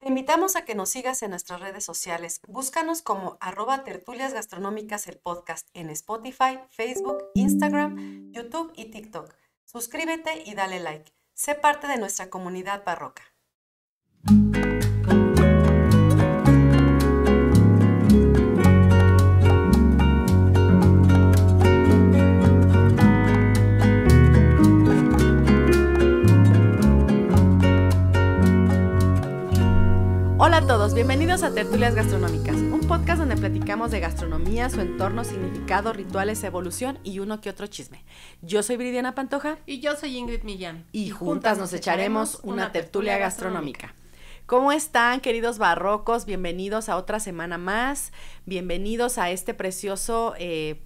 Te invitamos a que nos sigas en nuestras redes sociales. Búscanos como arroba tertulias gastronómicas el podcast en Spotify, Facebook, Instagram, YouTube y TikTok. Suscríbete y dale like. Sé parte de nuestra comunidad barroca. Hola a todos, bienvenidos a Tertulias Gastronómicas, un podcast donde platicamos de gastronomía, su entorno, significado, rituales, evolución y uno que otro chisme. Yo soy Bridiana Pantoja. Y yo soy Ingrid Millán. Y, juntas, nos echaremos una tertulia gastronómica. ¿Cómo están, queridos barrocos? Bienvenidos a otra semana más. Bienvenidos a este precioso eh,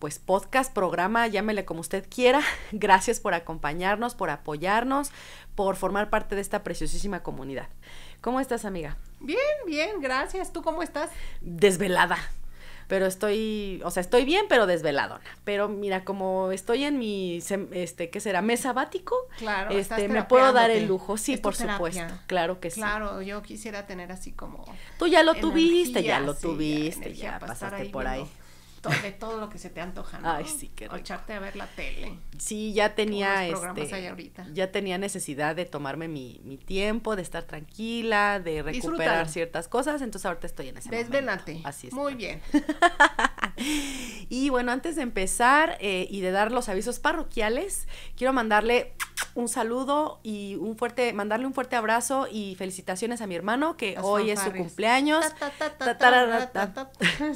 pues podcast, programa, llámele como usted quiera. Gracias por acompañarnos, por apoyarnos, por formar parte de esta preciosísima comunidad. ¿Cómo estás, amiga? Bien, bien, gracias. ¿Tú cómo estás? Desvelada. Pero estoy, o sea, estoy bien, pero desveladona. Pero mira, como estoy en mi, este, ¿qué será? Mes sabático. Claro. Este, me puedo dar el lujo, sí, por supuesto. Claro que sí. Claro, yo quisiera tener así como. Tú ya lo tuviste, ya lo tuviste, ya, pasaste por ahí. de todo lo que se te antoja, Ay, sí, qué rico. O echarte a ver la tele sí, ya tenía este, ya tenía necesidad de tomarme mi, tiempo, de estar tranquila, de recuperar ciertas cosas, entonces ahorita estoy en ese Desvelate. Así es. Muy bien. y bueno, antes de empezar eh, y de dar los avisos parroquiales, quiero mandarle un saludo y un fuerte, mandarle un fuerte abrazo y felicitaciones a mi hermano que hoy es su cumpleaños.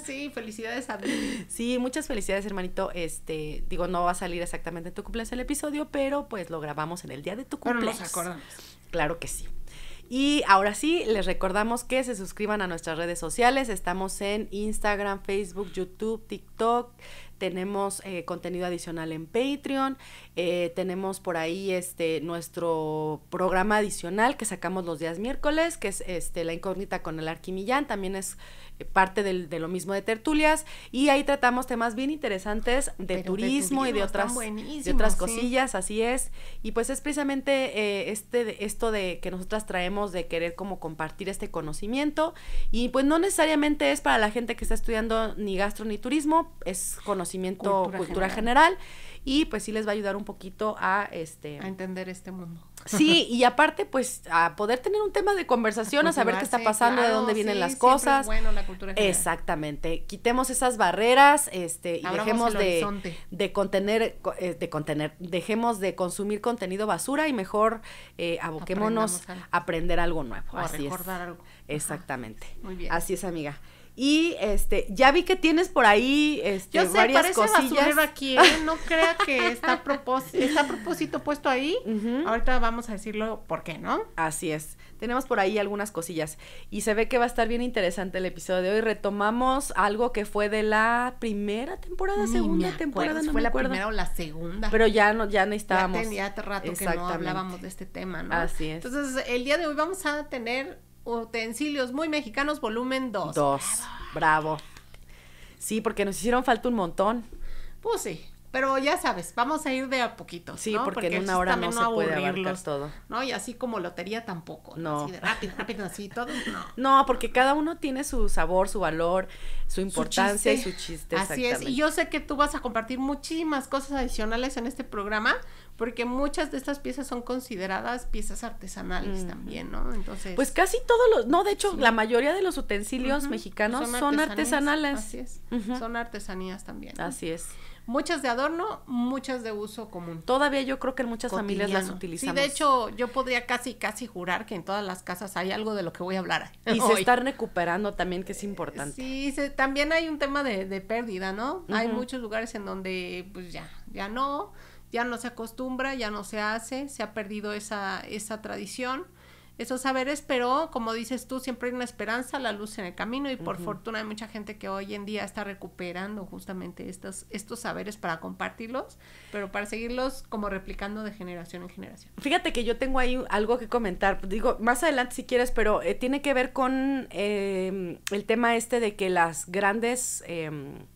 Sí, felicidades a mí. Sí, muchas felicidades, hermanito. Este, digo, no va a salir exactamente tu cumpleaños el episodio, pero pues lo grabamos en el día de tu cumpleaños. Claro que sí. Y ahora sí, les recordamos que se suscriban a nuestras redes sociales. Estamos en Instagram, Facebook, YouTube, TikTok tenemos eh, contenido adicional en Patreon, eh, tenemos por ahí este, nuestro programa adicional que sacamos los días miércoles, que es este, La Incógnita con el Arquimillán, también es eh, parte de lo mismo de tertulias, y ahí tratamos temas bien interesantes de, turismo, y de otras, de otras cosillas, así es, y pues es precisamente este, esto de que nosotras traemos de querer como compartir este conocimiento, y pues no necesariamente es para la gente que está estudiando ni gastro ni turismo, es conocimiento cultura, general. y pues sí les va a ayudar un poquito a este entender este mundo. Sí, y aparte pues a poder tener un tema de conversación, a, saber qué está pasando, de dónde vienen las cosas. Exactamente. Quitemos esas barreras, este y dejemos de, contener eh, de contener, dejemos de consumir contenido basura y mejor eh, aboquémonos a aprender algo nuevo. O recordar algo. Exactamente. Muy bien. Así es, amiga. Y este, ya vi que tienes por ahí este, Yo sé, varias parece cosillas. aquí, ¿eh? No crea que está a propósito, a propósito puesto ahí. Ahorita vamos a decirlo por qué, ¿no? Así es. Tenemos por ahí algunas cosillas. Y se ve que va a estar bien interesante el episodio de hoy. Retomamos algo que fue de la primera temporada, segunda temporada. No fue la primera o la segunda. Pero ya no, ya estábamos Ya tenía rato que no hablábamos de este tema, ¿no? Así es. Entonces, el día de hoy vamos a tener utensilios muy mexicanos, volumen 2. 2. Bravo. Bravo. Sí, porque nos hicieron falta un montón. Pues sí. Pero ya sabes, vamos a ir de a poquito. Sí, porque, en una hora no, se puede abarcar todo. No, y así como lotería tampoco. No. Así de rápido, rápido, así todo. No. no, porque cada uno tiene su sabor, su valor, su importancia y su chiste. Así es. Y yo sé que tú vas a compartir muchísimas cosas adicionales en este programa, porque muchas de estas piezas son consideradas piezas artesanales también, ¿no? Entonces. Pues casi todos los, no, de hecho, la mayoría de los utensilios mexicanos son, artesanales. Así es. Son artesanías también. Así es. Muchas de adorno, muchas de uso común. Todavía yo creo que en muchas familias las utilizamos. Sí, de hecho, yo podría casi, casi jurar que en todas las casas hay algo de lo que voy a hablar. Y se están recuperando también, que es importante. Sí, también hay un tema de, pérdida, ¿no? Hay muchos lugares en donde, pues ya, ya no, ya no se acostumbra, ya no se hace, se ha perdido esa, esa tradición esos saberes, pero como dices tú, siempre hay una esperanza, la luz en el camino y por fortuna hay mucha gente que hoy en día está recuperando justamente estos, estos saberes para compartirlos, pero para seguirlos como replicando de generación en generación. Fíjate que yo tengo ahí algo que comentar, digo, más adelante si quieres, pero eh, tiene que ver con em, el tema este de que las grandes... Em,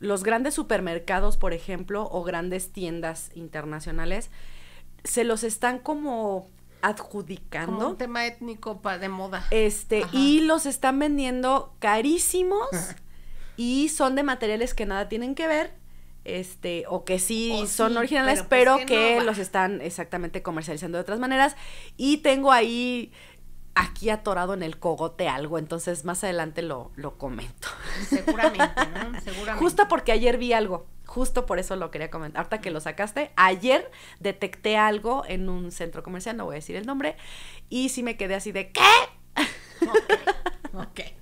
los grandes supermercados, por ejemplo, o grandes tiendas internacionales, se los están como adjudicando. un tema étnico de moda. Este, y los están vendiendo carísimos y son de materiales que nada tienen que ver. Este, o que sí son originales, pero, pues que, los están exactamente comercializando de otras maneras. Y tengo ahí aquí atorado en el cogote algo, entonces más adelante lo, lo comento. Seguramente, ¿no? Seguramente. Justo porque ayer vi algo justo por eso lo quería comentar. Ahorita que lo sacaste, ayer detecté algo en un centro comercial, no voy a decir el nombre, y sí me quedé así de ¿qué? Ok. okay.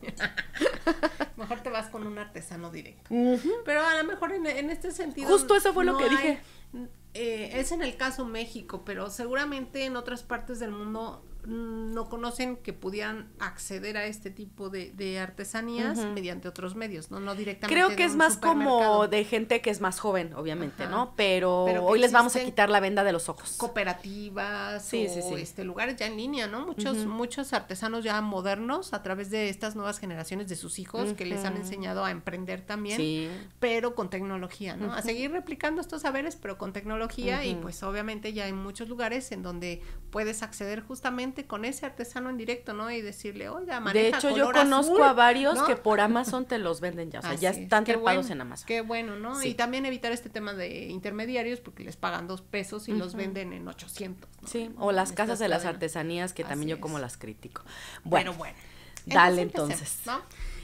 mejor te vas con un artesano directo. Pero a lo mejor en, este sentido. Justo eso fue lo que dije. Eh, es en el caso México, pero seguramente en otras partes del mundo Mm, no conocen que pudieran acceder a este tipo de, artesanías mediante otros medios, ¿no? No directamente. Creo que es más como de gente que es más joven, obviamente, ¿no? Pero, hoy les vamos a quitar la venda de los ojos. Cooperativas o este lugares ya en línea, ¿no? Muchos, muchos artesanos ya modernos a través de estas nuevas generaciones de sus hijos que les han enseñado a emprender también, pero con tecnología, ¿no? A seguir replicando estos saberes, pero con tecnología y pues obviamente ya hay muchos lugares en donde puedes acceder justamente con ese artesano en directo, ¿no? Y decirle, oiga, maneja De hecho, yo conozco a varios que por Amazon te los venden ya, o sea, ya están trepados en Amazon. Qué bueno, ¿no? Y también evitar este tema de intermediarios porque les pagan dos pesos y los venden en 800. Sí, o las casas de las artesanías que también yo como las critico. Bueno, bueno. Dale entonces.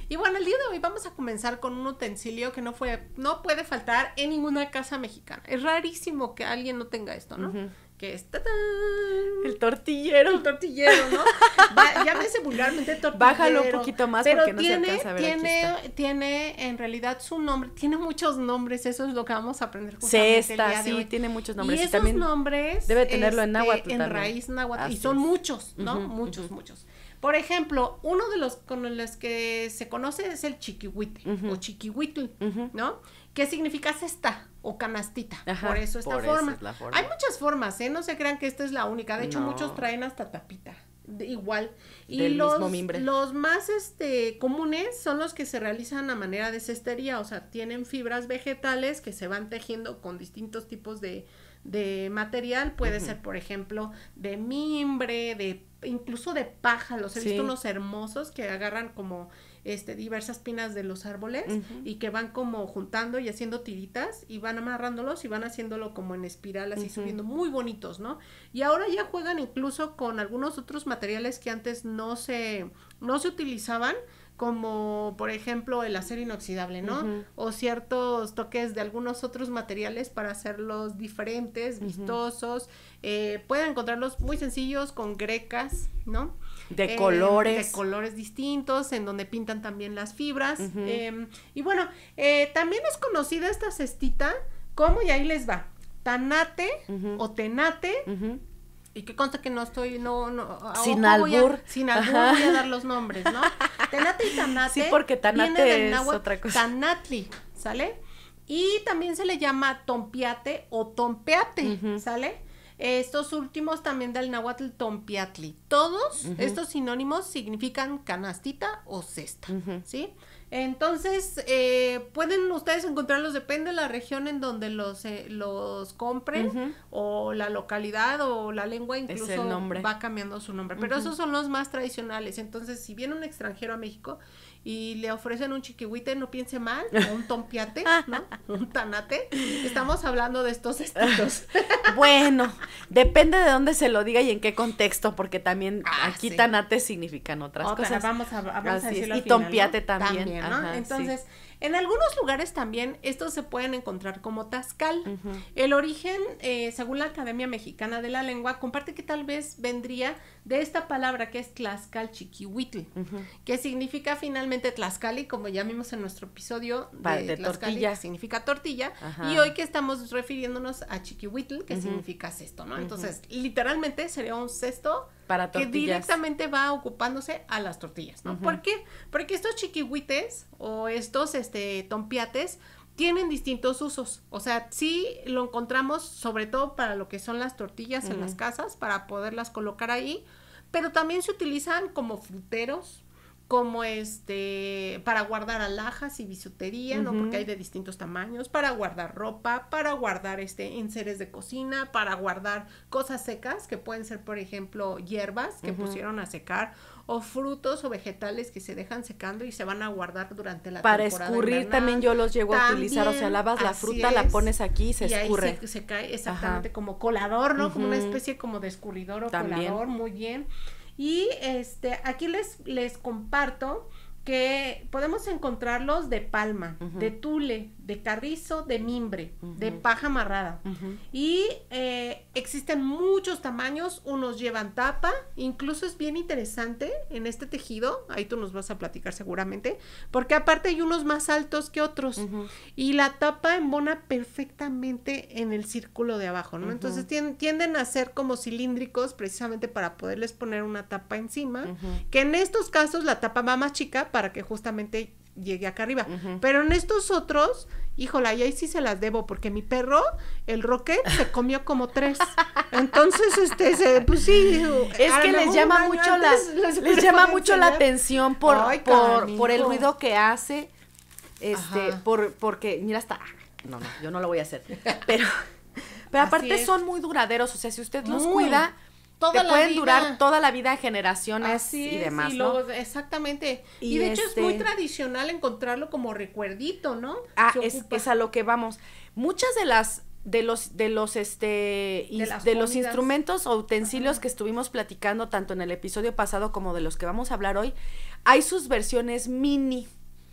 Y bueno, el día de hoy vamos a comenzar con un utensilio que no fue, no puede faltar en ninguna casa mexicana. Es rarísimo que alguien no tenga esto, ¿no? que es el tortillero. El tortillero, ¿no? llámese vulgarmente tortillero. Bájalo un poquito más pero porque tiene, no se a Tiene, tiene en realidad su nombre, tiene muchos nombres, eso es lo que vamos a aprender justamente está, sí, tiene muchos nombres. Y, esos también nombres debe tenerlo en este, náhuatl En raíz náhuatl y son muchos, ¿no? muchos, muchos. Por ejemplo, uno de los con los que se conoce es el chiquihuite o chiquihuitl, ¿no? ¿Qué significa cesta o canastita? por eso esta forma. Hay muchas formas, ¿eh? No se crean que esta es la única. De hecho, muchos traen hasta tapita. igual. Y Del los, mismo mimbre. los más este, comunes son los que se realizan a manera de cestería, o sea, tienen fibras vegetales que se van tejiendo con distintos tipos de, material. Puede ser, por ejemplo, de mimbre, de incluso de pájaros. He visto unos hermosos que agarran como este, diversas pinas de los árboles y que van como juntando y haciendo tiritas y van amarrándolos y van haciéndolo como en espiral, así subiendo, muy bonitos, ¿no? Y ahora ya juegan incluso con algunos otros materiales que antes no se, no se utilizaban como por ejemplo el acero inoxidable, ¿no? O ciertos toques de algunos otros materiales para hacerlos diferentes, vistosos. Eh, pueden encontrarlos muy sencillos con grecas, ¿no? De em, colores. De colores distintos, en donde pintan también las fibras. Em, y bueno, eh, también es conocida esta cestita como, y ahí les va, tanate o tenate. Y que consta que no estoy, no, no, sin albur. sin albur voy a dar los nombres, ¿no? Tenate y tanate. Sí, porque tanate es otra cosa. Tanatli, ¿sale? Y también se le llama tompiate o tompeate, ¿sale? Estos últimos también del náhuatl tompiatli. Todos estos sinónimos significan canastita o cesta, ¿sí? Entonces, eh, pueden ustedes encontrarlos, depende de la región en donde los, eh, los compren, o la localidad, o la lengua, incluso va cambiando su nombre. Pero esos son los más tradicionales. Entonces, si viene un extranjero a México y le ofrecen un chiquihuite, no piense mal, o un tompiate, ah. ¿no? Un tanate. Estamos hablando de estos estilos. bueno, depende de dónde se lo diga y en qué contexto, porque también ah, aquí tanate significan otras, cosas. Vamos a, vamos a decirlo Y tompiate también. Entonces. En algunos lugares también estos se pueden encontrar como tascal. El origen, eh, según la Academia Mexicana de la Lengua, comparte que tal vez vendría de esta palabra que es Tlaxcal chiquihuitl, que significa finalmente y como ya vimos en nuestro episodio de, significa tortilla, y hoy que estamos refiriéndonos a chiquihuitl, que significa cesto, ¿no? Entonces, literalmente sería un cesto para Que directamente va ocupándose a las tortillas, ¿no? ¿Por qué? Porque estos chiquihuites o estos este, tompiates tienen distintos usos. O sea, sí lo encontramos sobre todo para lo que son las tortillas en las casas, para poderlas colocar ahí, pero también se utilizan como fruteros, como este para guardar alhajas y bisutería, ¿no? Porque hay de distintos tamaños, para guardar ropa, para guardar este enseres de cocina, para guardar cosas secas que pueden ser, por ejemplo, hierbas que pusieron a secar o frutos o vegetales que se dejan secando y se van a guardar durante la para escurrir también yo los llevo a utilizar, o sea, lavas la fruta, la pones aquí y se escurre. se, cae exactamente como colador, ¿no? Como una especie como de escurridor o colador, muy bien. Y este, aquí les, les comparto que podemos encontrarlos de palma, de tule, de carrizo, de mimbre, de paja amarrada. Y eh, existen muchos tamaños, unos llevan tapa, incluso es bien interesante en este tejido, ahí tú nos vas a platicar seguramente, porque aparte hay unos más altos que otros y la tapa embona perfectamente en el círculo de abajo, ¿no? Entonces tienden a ser como cilíndricos precisamente para poderles poner una tapa encima, que en estos casos la tapa va más chica para que justamente llegué acá arriba. Pero en estos otros, híjole, y ahí sí se las debo, porque mi perro, el Rocket, se comió como tres. Entonces, este, pues sí. Es que les llama mucho la, llama mucho la atención por, por, el ruido que hace. Este, por, porque, mira, está ah, No, no, yo no lo voy a hacer. Pero, pero aparte son muy duraderos. O sea, si usted los cuida, toda pueden durar toda la vida generaciones y demás exactamente y, de hecho es muy este tradicional encontrarlo como recuerdito no ah es, a lo que vamos muchas de las de los de los este de, los instrumentos o utensilios que estuvimos platicando tanto en el episodio pasado como de los que vamos a hablar hoy hay sus versiones mini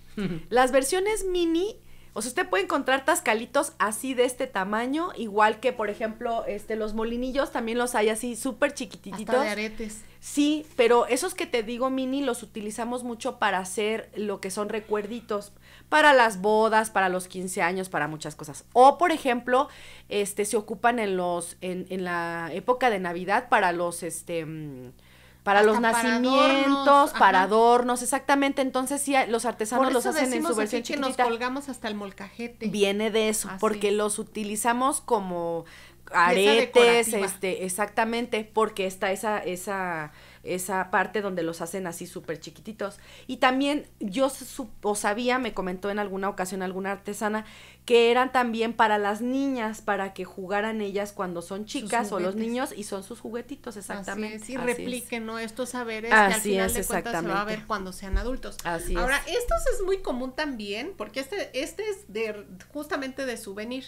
las versiones mini o sea, usted puede encontrar tascalitos así de este tamaño, igual que, por ejemplo, este, los molinillos también los hay así súper chiquititos. Hasta de aretes. Sí, pero esos que te digo, mini, los utilizamos mucho para hacer lo que son recuerditos, para las bodas, para los 15 años, para muchas cosas. O, por ejemplo, este, se ocupan en los, en, en la época de Navidad para los, este... Mm, para los nacimientos, para adornos, exactamente. Entonces sí, los artesanos los hacen en su versión Que nos colgamos hasta el molcajete. Viene de eso, porque los utilizamos como aretes, este, exactamente, porque está esa esa esa parte donde los hacen así súper chiquititos. Y también yo supo, sabía, me comentó en alguna ocasión alguna artesana, que eran también para las niñas, para que jugaran ellas cuando son chicas o los niños y son sus juguetitos, exactamente. si repliquen, ¿no? Estos saberes así que al final de cuentas se va a ver cuando sean adultos. Así Ahora, esto es muy común también, porque este, este es de justamente de souvenir.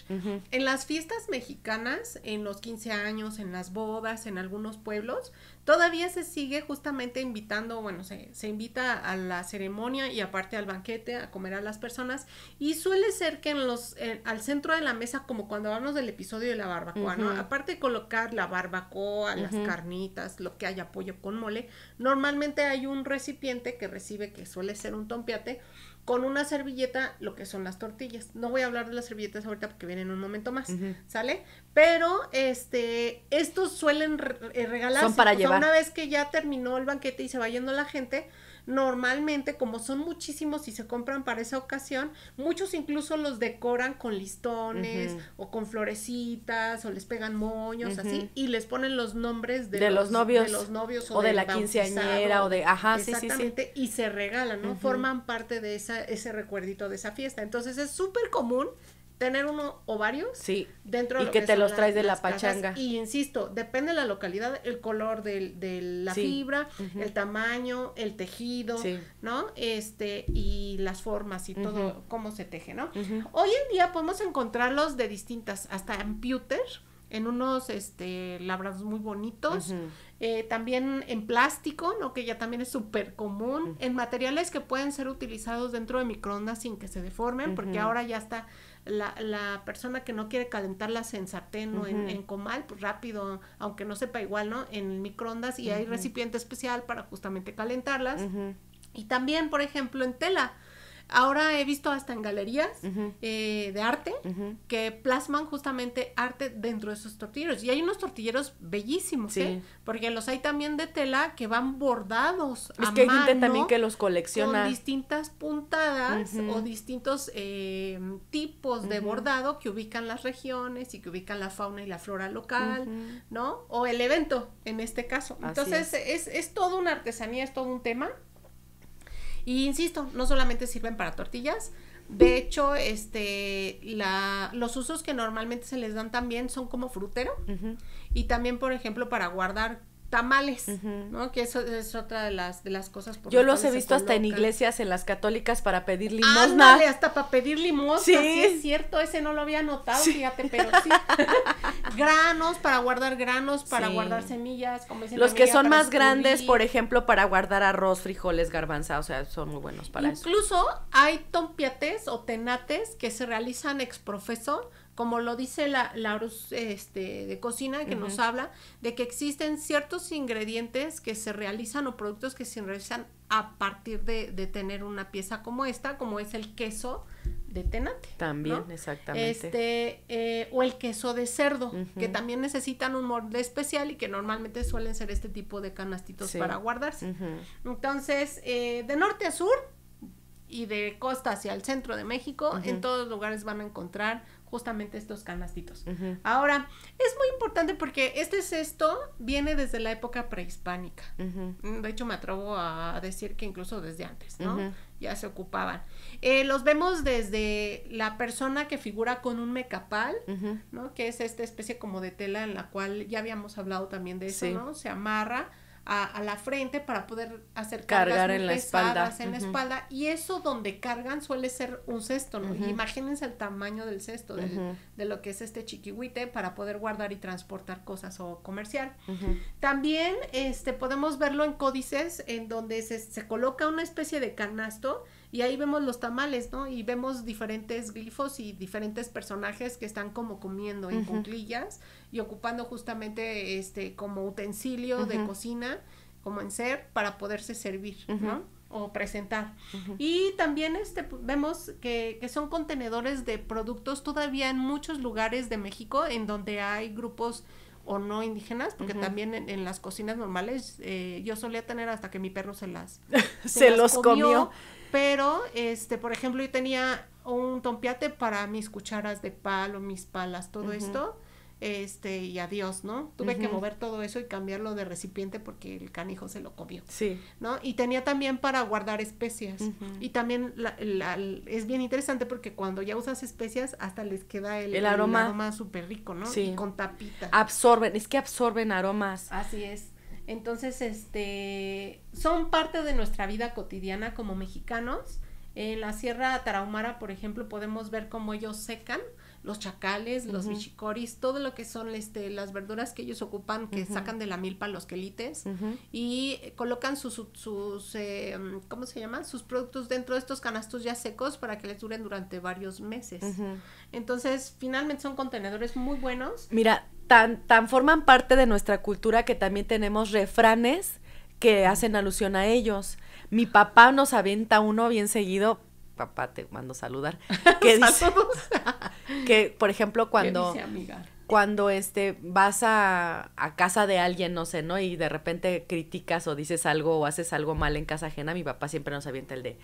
En las fiestas mexicanas, en los 15 años, en las bodas, en algunos pueblos, Todavía se sigue justamente invitando, bueno, se, invita a la ceremonia y aparte al banquete a comer a las personas y suele ser que en los, al centro de la mesa, como cuando hablamos del episodio de la barbacoa, ¿no? Aparte de colocar la barbacoa, las carnitas, lo que haya pollo con mole, normalmente hay un recipiente que recibe, que suele ser un tompiate, con una servilleta lo que son las tortillas. No voy a hablar de las servilletas ahorita porque vienen un momento más, ¿sale? Pero este estos suelen eh, regalarse. para una vez que ya terminó el banquete y se va yendo la gente, normalmente como son muchísimos y se compran para esa ocasión, muchos incluso los decoran con listones o con florecitas o les pegan moños así y les ponen los nombres de, los, novios, los novios o, de la quinceañera o de, ajá, sí, sí, y se regalan, ¿no? Forman parte de esa, ese recuerdito de esa fiesta. Entonces es súper común tener uno o varios. Sí. Dentro y que, te los traes de la pachanga. Y insisto, depende de la localidad, el color de, de la fibra, el tamaño, el tejido, ¿no? Este, y las formas y todo, cómo se teje, ¿no? Hoy en día podemos encontrarlos de distintas, hasta en pewter, en unos este, labrados muy bonitos, eh, también en plástico, ¿no? que ya también es súper común, en materiales que pueden ser utilizados dentro de microondas sin que se deformen, porque ahora ya está la, la persona que no quiere calentarlas en sartén o en, comal, pues rápido, aunque no sepa igual, ¿no? En microondas y hay recipiente especial para justamente calentarlas. Y también, por ejemplo, en tela Ahora he visto hasta en galerías eh, de arte que plasman justamente arte dentro de esos tortilleros. Y hay unos tortilleros bellísimos, ¿eh? Porque los hay también de tela que van bordados. Es que hay también que los colecciona. Con distintas puntadas o distintos eh, tipos de bordado que ubican las regiones y que ubican la fauna y la flora local, ¿no? O el evento, en este caso. Entonces, Es, es todo una artesanía, es todo un tema y insisto, no solamente sirven para tortillas, de hecho, este, la, los usos que normalmente se les dan también son como frutero y también, por ejemplo, para guardar tamales, ¿no? Que eso es otra de las de las cosas Yo los he visto hasta en iglesias, en las católicas para pedir limosna. Ándale, hasta para pedir limosna, sí. es cierto, ese no lo había notado, fíjate, pero sí. granos para guardar granos, para guardar semillas, como dicen Los que son más grandes, por ejemplo, para guardar arroz, frijoles, garbanzas, o sea, son muy buenos para Incluso eso. Incluso hay tompiates o tenates que se realizan ex profeso como lo dice la, la este, de cocina, que nos habla de que existen ciertos ingredientes que se realizan o productos que se realizan a partir de, tener una pieza como esta, como es el queso de tenate. También, exactamente. Este, eh, o el queso de cerdo, que también necesitan un molde especial y que normalmente suelen ser este tipo de canastitos para guardarse. Entonces, eh, de norte a sur, y de costa hacia el centro de México, en todos lugares van a encontrar justamente estos canastitos. Ahora, es muy importante porque este cesto viene desde la época prehispánica. De hecho, me atrevo a decir que incluso desde antes, ¿no? Ya se ocupaban. Eh, los vemos desde la persona que figura con un mecapal, ¿no? Que es esta especie como de tela en la cual ya habíamos hablado también de eso, ¿no? Se amarra a, a la frente para poder hacer cargas cargar en la espalda. en espalda. Y eso donde cargan suele ser un cesto, Imagínense el tamaño del cesto, de lo que es este chiquihuite para poder guardar y transportar cosas o comercial También este, podemos verlo en códices en donde se, se coloca una especie de canasto y ahí vemos los tamales, ¿no? Y vemos diferentes glifos y diferentes personajes que están como comiendo en cuclillas y ocupando justamente este como utensilio de cocina, como en ser, para poderse servir, ¿no? o presentar. Y también este, vemos que, son contenedores de productos todavía en muchos lugares de México en donde hay grupos o no indígenas, porque también en, las cocinas normales eh, yo solía tener hasta que mi perro se las se, los comió. Pero, este, por ejemplo, yo tenía un tompiate para mis cucharas de palo, mis palas, todo esto. Este, y adiós, ¿no? Tuve que mover todo eso y cambiarlo de recipiente porque el canijo se lo comió. Sí. ¿No? Y tenía también para guardar especias. Y también es bien interesante porque cuando ya usas especias hasta les queda el, aroma, más súper rico, ¿no? Sí. con tapita. Absorben, es que absorben aromas. Así es. Entonces, este, son parte de nuestra vida cotidiana como mexicanos. En la Sierra Tarahumara, por ejemplo, podemos ver cómo ellos secan los chacales, los michicoris, todo lo que son este, las verduras que ellos ocupan, que sacan de la milpa los quelites, y eh, colocan sus, sus, eh, ¿cómo se llama? Sus productos dentro de estos canastos ya secos para que les duren durante varios meses. Entonces, finalmente son contenedores muy buenos. Mira, tan, forman parte de nuestra cultura que también tenemos refranes que hacen alusión a ellos. Mi papá nos avienta uno bien seguido, papá te mando saludar, que dice que, por ejemplo, cuando... Cuando este, vas a, a casa de alguien, no sé, ¿no? Y de repente criticas o dices algo o haces algo mal en casa ajena, mi papá siempre nos avienta el de,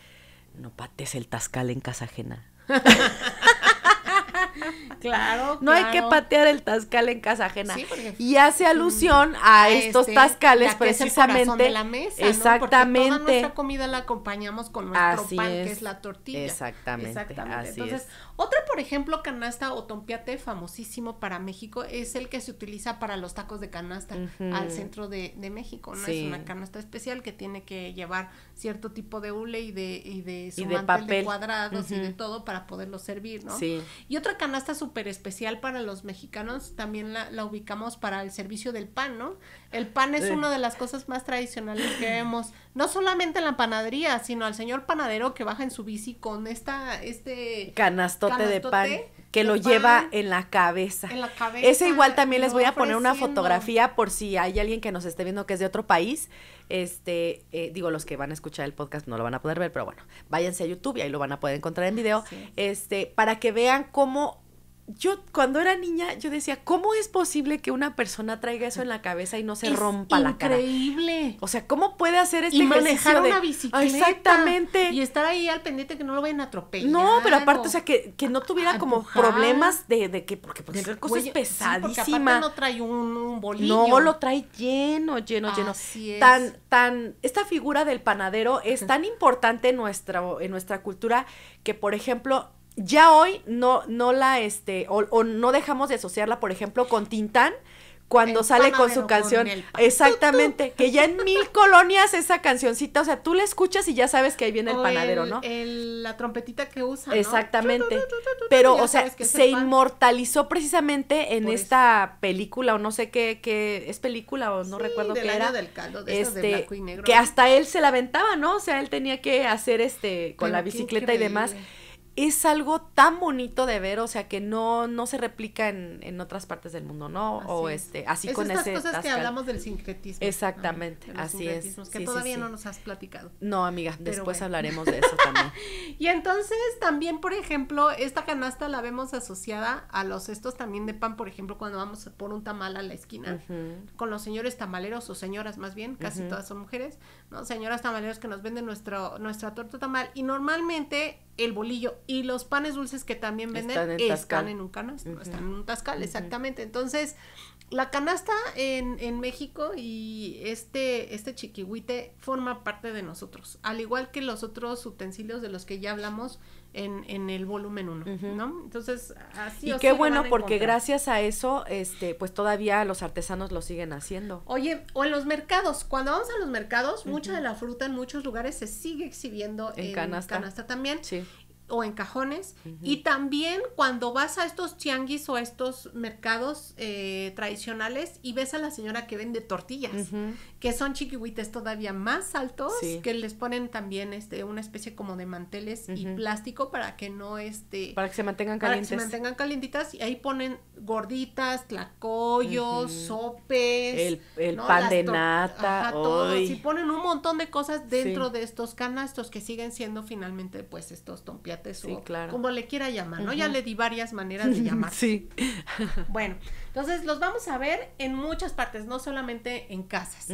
no pates el tascal en casa ajena. Claro. No hay que patear el tascal en casa ajena. y hace alusión a, estos este, tascales precisamente. de la mesa, exactamente. toda nuestra comida la acompañamos con nuestro pan, que es la tortilla. Exactamente. Así Entonces, es. Otra, por ejemplo, canasta o tompiate famosísimo para México es el que se utiliza para los tacos de canasta al centro de, México, ¿no? Es una canasta especial que tiene que llevar cierto tipo de hule y de, y de cuadrados y de todo para poderlo servir, ¿no? Y otra canasta súper especial para los mexicanos también la, la ubicamos para el servicio del pan, ¿no? El pan es una de las cosas más tradicionales que vemos, no solamente en la panadería, sino al señor panadero que baja en su bici con esta este canastote, de pan que lo lleva en la cabeza. En la cabeza. Ese igual también les voy a poner una fotografía por si hay alguien que nos esté viendo que es de otro país. Este, eh, digo, los que van a escuchar el podcast no lo van a poder ver, pero bueno, váyanse a YouTube y ahí lo van a poder encontrar en video. Este, para que vean cómo yo cuando era niña, yo decía, ¿cómo es posible que una persona traiga eso en la cabeza y no se rompa la cara? Increíble. O sea, ¿cómo puede hacer este y manejar una bicicleta. Exactamente. Y estar ahí al pendiente que no lo vayan a atropellar. No, pero aparte, o, sea, que, que no tuviera como problemas de, de que, porque pues, porque cosa es pesadísima. porque no trae un, bolillo. No, lo trae lleno, lleno, lleno. Tan, tan, esta figura del panadero es tan importante nuestra, en nuestra cultura que, por ejemplo, ya hoy no, no la, este, o, o no dejamos de asociarla, por ejemplo, con Tintán, cuando sale con su canción. Exactamente, que ya en mil colonias esa cancioncita, o sea, tú la escuchas y ya sabes que ahí viene el panadero, ¿no? El, la trompetita que usa. Exactamente. Pero, o sea, se inmortalizó precisamente en esta película, o no sé qué, qué es película, o no recuerdo del qué era. Del caldo, de este, blanco y negro. Que hasta él se la aventaba, ¿no? O sea, él tenía que hacer este con la bicicleta y demás es algo tan bonito de ver, o sea, que no, no se replica en, en otras partes del mundo, ¿no? o este, así es con estas cosas que hablamos del sincretismo. Exactamente, así es. Que todavía no nos has platicado. No, amiga, después hablaremos de eso también. y entonces también, por ejemplo, esta canasta la vemos asociada a los cestos también de pan, por ejemplo, cuando vamos por un tamal a la esquina, con los señores tamaleros o señoras más bien, casi todas son mujeres ¿no? Señoras tamaleras que nos venden nuestro, nuestra torta tamal y normalmente el bolillo y los panes dulces que también venden están en, un canasto, están en un tascal, exactamente. Entonces, la canasta en, en México y este, este chiquihuite forma parte de nosotros, al igual que los otros utensilios de los que ya hablamos en, en el volumen 1, ¿no? Entonces, así. Y qué bueno, porque gracias a eso, este, pues todavía los artesanos lo siguen haciendo. Oye, o en los mercados, cuando vamos a los mercados, mucha de la fruta en muchos lugares se sigue exhibiendo en, canasta. canasta también. Sí o en cajones. Y también cuando vas a estos tianguis o estos mercados eh, tradicionales y ves a la señora que vende tortillas que son chiquihuites todavía más altos, que les ponen también este una especie como de manteles y plástico para que no este para que se mantengan calientes. Para que se mantengan calientitas y ahí ponen gorditas, tlacoyos, sopes, el, el pan de nata, y ponen un montón de cosas dentro de estos canastos que siguen siendo finalmente pues estos tompiates o como le quiera llamar, ¿no? Ya le di varias maneras de llamar. sí. bueno, entonces los vamos a ver en muchas partes, no solamente en casas,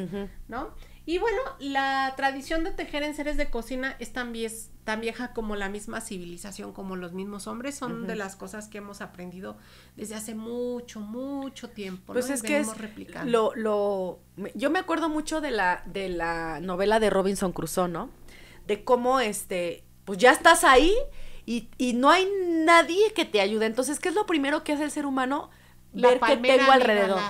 ¿no? Y bueno, la tradición de tejer en seres de cocina es tan, tan vieja como la misma civilización, como los mismos hombres, son de las cosas que hemos aprendido desde hace mucho, mucho tiempo. Pues es que es Lo, lo, yo me acuerdo mucho de la, de la novela de Robinson Crusoe, ¿no? De cómo, este, pues ya estás ahí y, y no hay nadie que te ayude. Entonces, ¿qué es lo primero que hace el ser humano? ver qué tengo alrededor.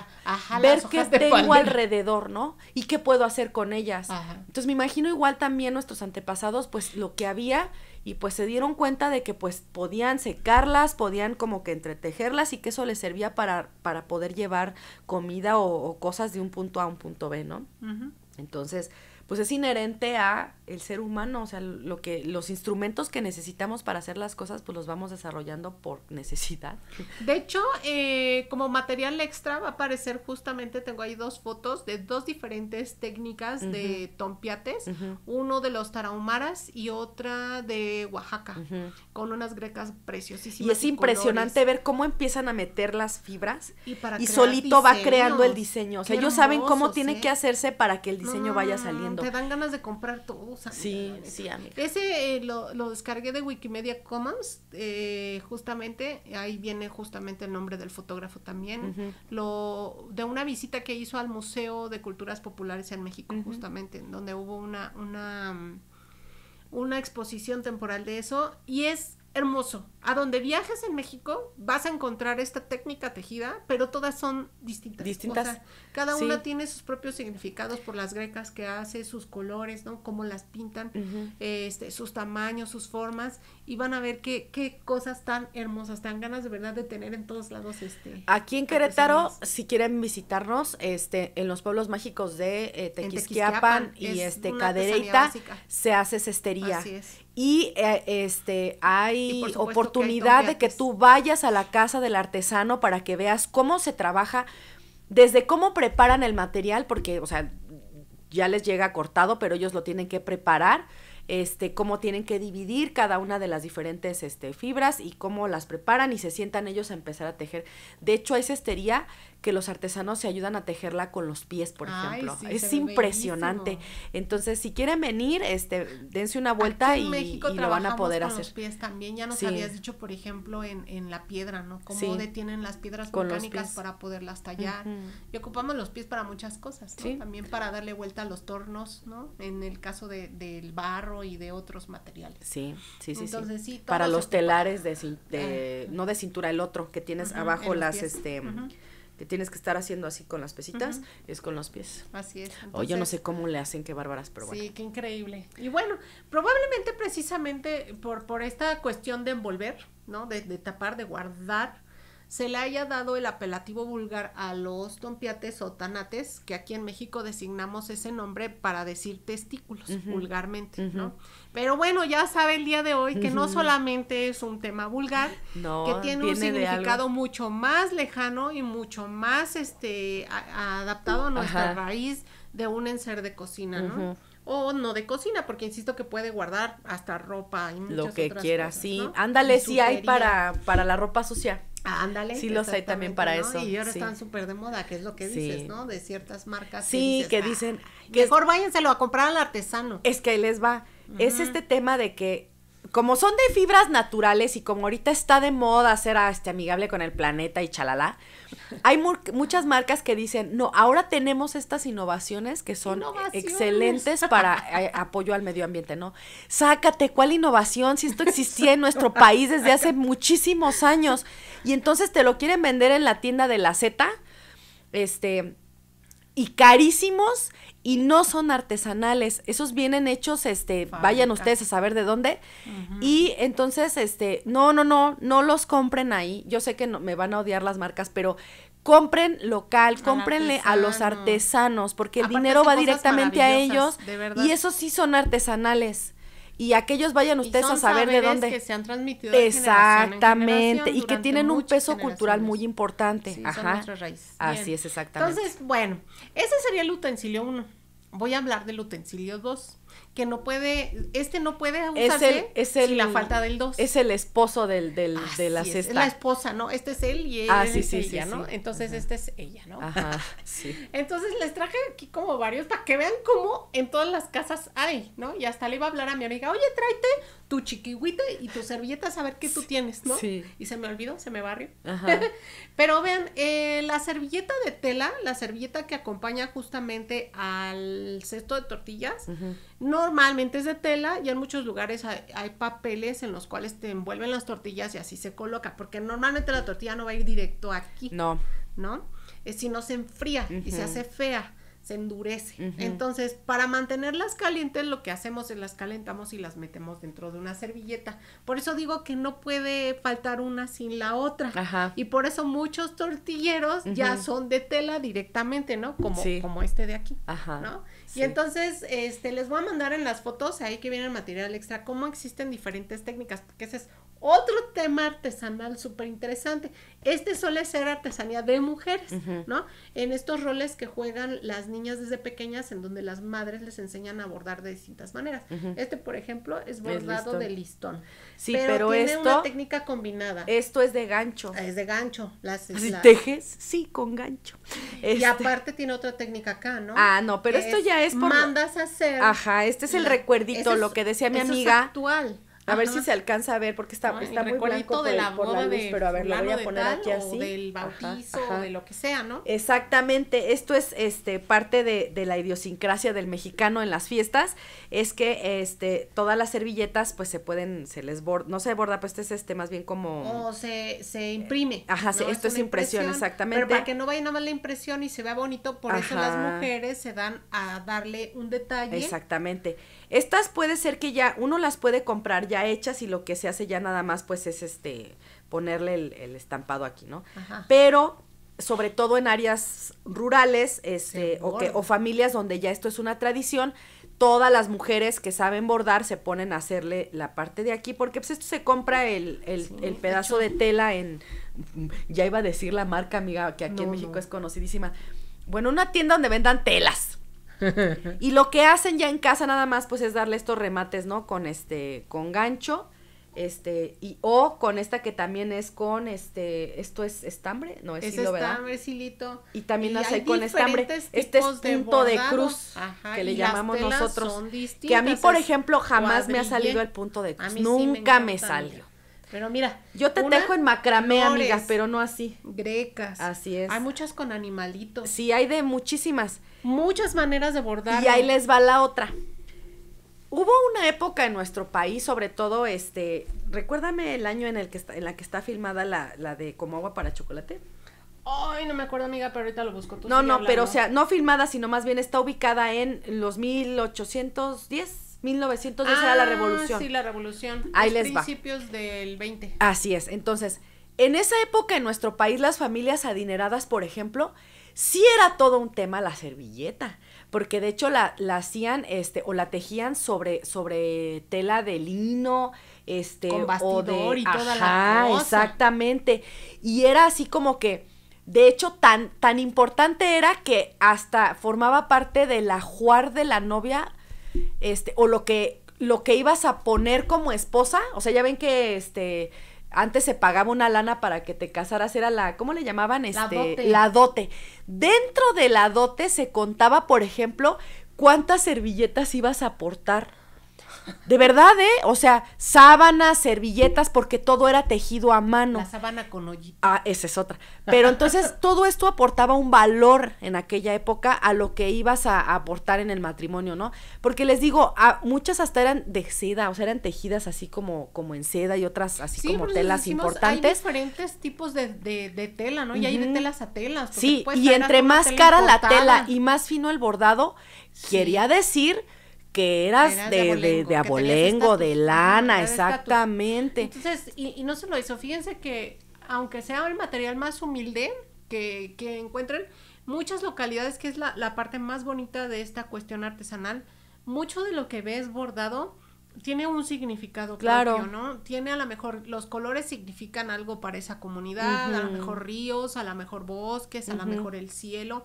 ver qué tengo alrededor, ¿no? Y qué puedo hacer con ellas. Entonces me imagino igual también nuestros antepasados, pues lo que había y pues se dieron cuenta de que pues podían secarlas, podían como que entretejerlas y que eso les servía para, para poder llevar comida o, cosas de un punto A a un punto B, ¿no? Entonces, pues es inherente a el ser humano, o sea, lo que, los instrumentos que necesitamos para hacer las cosas, pues los vamos desarrollando por necesidad. De hecho, eh, como material extra va a aparecer justamente, tengo ahí dos fotos de dos diferentes técnicas de tompiates, uno de los tarahumaras y otra de Oaxaca, con unas grecas preciosísimas. Y es impresionante ver cómo empiezan a meter las fibras y, solito va creando el diseño. O sea, ellos saben cómo tiene ¿eh? que hacerse para que el diseño vaya saliendo. Te dan ganas de comprar todo. Sí, sí, Ese eh, lo, descargué de Wikimedia Commons, eh, justamente, ahí viene justamente el nombre del fotógrafo también, lo de una visita que hizo al Museo de Culturas Populares en México, justamente, en donde hubo una, una, mm, una exposición temporal de eso, y es hermoso. A donde viajes en México vas a encontrar esta técnica tejida, pero todas son distintas. cada una tiene sus propios significados por las grecas que hace, sus colores, ¿no? Cómo las pintan, este, sus tamaños, sus formas, y van a ver qué, qué cosas tan hermosas, tan ganas de verdad de tener en todos lados este. Aquí en Querétaro, si quieren visitarnos, este, en los pueblos mágicos de eh, Tequisquiapan, y este Cadereyta, se hace cestería. Así es y eh, este hay oportunidad de que tú vayas a la casa del artesano para que veas cómo se trabaja, desde cómo preparan el material, porque, o sea, ya les llega cortado, pero ellos lo tienen que preparar, este, cómo tienen que dividir cada una de las diferentes este, fibras y cómo las preparan y se sientan ellos a empezar a tejer. De hecho, hay cestería que los artesanos se ayudan a tejerla con los pies, por ejemplo. es impresionante. Entonces, si quieren venir, este, dense una vuelta y, México lo van a poder con Los pies también, ya nos habías dicho, por ejemplo, en, la piedra, ¿no? Cómo detienen las piedras mecánicas volcánicas para poderlas tallar. Y ocupamos los pies para muchas cosas, ¿no? También para darle vuelta a los tornos, ¿no? En el caso del barro y de otros materiales. Sí, sí, sí. Entonces, sí. para los telares de, ah. no de cintura, el otro que tienes abajo las, este que tienes que estar haciendo así con las pesitas, es con los pies. Así es. o oh, yo no sé cómo le hacen, que bárbaras, pero bueno. Sí, qué increíble. Y bueno, probablemente precisamente por, por esta cuestión de envolver, ¿no? De, de tapar, de guardar, se le haya dado el apelativo vulgar a los tompiates o tanates, que aquí en México designamos ese nombre para decir testículos, vulgarmente, ¿no? Pero bueno, ya sabe el día de hoy que no solamente es un tema vulgar, que tiene un significado mucho más lejano y mucho más este adaptado a nuestra raíz de un enser de cocina, ¿no? o no de cocina, porque insisto que puede guardar hasta ropa y lo que quiera, sí. Ándale, sí hay para para la ropa sucia. Ah, ándale. Sí, los hay también para eso. Y ahora están súper de moda, que es lo que dices, ¿no? De ciertas marcas. Sí, que, ah, dicen. que mejor es... váyanselo a comprar al artesano. Es que ahí les va. Es este tema de que como son de fibras naturales y como ahorita está de moda ser ah, este, amigable con el planeta y chalala, hay muchas marcas que dicen, no, ahora tenemos estas innovaciones que son excelentes para eh, apoyo al medio ambiente, ¿no? Sácate, ¿cuál innovación? Si esto existía en nuestro país desde hace muchísimos años y entonces te lo quieren vender en la tienda de la Z, este, y carísimos y no son artesanales, esos vienen hechos, este, vayan ustedes a saber de dónde. Y entonces, este, no, no, no, no los compren ahí. Yo sé que no, me van a odiar las marcas, pero compren local, cómprenle a los artesanos, porque el dinero va directamente a ellos. y esos sí son artesanales y aquellos vayan ustedes a saber de dónde. Que se han transmitido de exactamente generación en generación y que tienen un peso cultural muy importante. Sí, Ajá. Así es exactamente. Entonces, bueno, ese sería el utensilio 1. Voy a hablar del utensilio 2 que no puede, este no puede usarse es el, es la falta del dos. Es el esposo del, de la cesta. Es la esposa, ¿no? Este es él y ah, ella es ella, ¿no? Entonces este es ella, ¿no? Ajá, sí. Entonces les traje aquí como varios para que vean cómo en todas las casas hay, ¿no? Y hasta le iba a hablar a mi amiga, oye, tráete tu chiquihuite y tu servilleta a ver qué tú tienes, ¿no? Y se me olvidó, se me barrió. Ajá. Pero vean, eh, la servilleta de tela, la servilleta que acompaña justamente al cesto de tortillas, Ajá. Normalmente es de tela y en muchos lugares hay, papeles en los cuales te envuelven las tortillas y así se coloca, porque normalmente la tortilla no va a ir directo aquí. No. ¿No? si no se enfría y se hace fea, se endurece. Entonces, para mantenerlas calientes, lo que hacemos es las calentamos y las metemos dentro de una servilleta. Por eso digo que no puede faltar una sin la otra. Ajá. Y por eso muchos tortilleros ya son de tela directamente, ¿no? Como, como este de aquí. ¿No? Y entonces, este, les voy a mandar en las fotos, ahí que viene el material extra, cómo existen diferentes técnicas, porque ese es otro tema artesanal súper interesante. Este suele ser artesanía de mujeres, ¿no? En estos roles que juegan las niñas desde pequeñas, en donde las madres les enseñan a bordar de distintas maneras. Este, por ejemplo, es bordado de listón. Sí, pero, pero tiene una técnica combinada. Esto es de gancho. Ah, es de gancho. Las, tejes? Sí, con gancho. Y este aparte tiene otra técnica acá, ¿no? Ah, no, pero esto es, ya mandas a hacer. Ajá, este es el recuerdito, lo que decía mi amiga. Es actual. A ver si se alcanza a ver porque está, está muy blanco por, la pero a ver, lo voy a poner aquí así. O del bautizo o de lo que sea, ¿no? Exactamente, esto es este parte de, la idiosincrasia del mexicano en las fiestas, es que este todas las servilletas pues se pueden se les borda, no se borda, pues este es este más bien como o se, se imprime. Eh, ajá, esto es, impresión, exactamente. Pero para que no vaya nada mal la impresión y se vea bonito, por eso las mujeres se dan a darle un detalle. Exactamente. Estas puede ser que ya uno las puede comprar ya hechas y lo que se hace ya nada más pues es este ponerle el, estampado aquí, ¿no? Pero sobre todo en áreas rurales este, o, que, o familias donde ya esto es una tradición, todas las mujeres que saben bordar se ponen a hacerle la parte de aquí, porque pues esto se compra el, pedazo de, tela en, ya iba a decir la marca amiga, que aquí en México es conocidísima, bueno, una tienda donde vendan telas. y lo que hacen ya en casa nada más, pues es darle estos remates, ¿no? Con este, con gancho, este, y o con esta que también es con este, esto es estambre, no es, hilo, ¿verdad? estambre, es Y también hace con estambre, este es punto de, cruz, que le llamamos nosotros, que a mí, por ejemplo, jamás me ha salido el punto de cruz, nunca me salió. Pero mira. Yo te dejo en macramé, amigas, pero no así. Grecas. Así es. Hay muchas con animalitos. Sí, hay de muchísimas. Muchas maneras de bordar. Y ahí les va la otra. Hubo una época en nuestro país, sobre todo, este, recuérdame el año en el que está, en la que está filmada la, la de Como agua para chocolate. Ay, no me acuerdo, amiga, pero ahorita lo busco. Tú no, no, pero o sea, no filmada, sino más bien está ubicada en los 1810. 1910 era la ah, revolución. Sí, la revolución. Ahí principios del 20. Así es. Entonces, en esa época en nuestro país las familias adineradas, por ejemplo, sí era todo un tema la servilleta, porque de hecho la, hacían este o la tejían sobre sobre tela de lino, este Con bastidor y toda la cosa. exactamente. Y era así como que de hecho, tan, tan importante era que hasta formaba parte del ajuar de la novia este, o lo que, lo que ibas a poner como esposa, o sea, ya ven que este antes se pagaba una lana para que te casaras, era la, ¿cómo le llamaban? la este, dote. La dote. Dentro de la dote se contaba, por ejemplo, cuántas servilletas ibas a aportar. De verdad, ¿eh? O sea, sábanas, servilletas, porque todo era tejido a mano. La sábana con hoyito. Ah, esa es otra. Pero entonces todo esto aportaba un valor en aquella época a lo que ibas a, aportar en el matrimonio, ¿no? Porque les digo, a, muchas hasta eran de seda, o sea, eran tejidas así como, como en seda y otras así como pues, telas importantes. Hay diferentes tipos de, tela, ¿no? Y hay de telas a telas. Sí, y entre más cara la tela y más fino el bordado, quería decir que eras, de, de, abolengo, de, lana, exactamente. Entonces, y, y no solo eso, fíjense que aunque sea el material más humilde que, que encuentren, muchas localidades, que es la, la, parte más bonita de esta cuestión artesanal, mucho de lo que ves bordado tiene un significado claro, ¿no? Tiene a lo mejor, los colores significan algo para esa comunidad, a lo mejor ríos, a lo mejor bosques, a lo mejor el cielo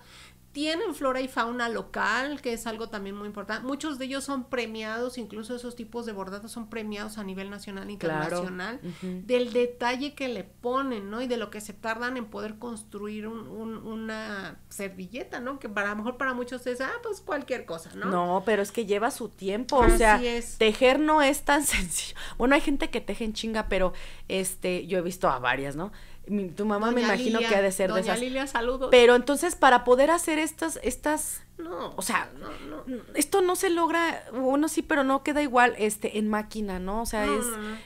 tienen flora y fauna local, que es algo también muy importante. Muchos de ellos son premiados, incluso esos tipos de bordados son premiados a nivel nacional e internacional, del detalle que le ponen, ¿no? Y de lo que se tardan en poder construir un, una servilleta, ¿no? Que para a lo mejor para muchos es, ah, pues cualquier cosa, ¿no? No, pero es que lleva su tiempo, o sea, es. tejer no es tan sencillo. Bueno, hay gente que teje en chinga, pero este, yo he visto a varias, ¿no? tu mamá me imagino que ha de ser de esas. Lilia, Pero entonces para poder hacer estas, estas, no, o sea, no, esto no se logra, uno sí, pero no queda igual, este, en máquina, ¿no? O sea, es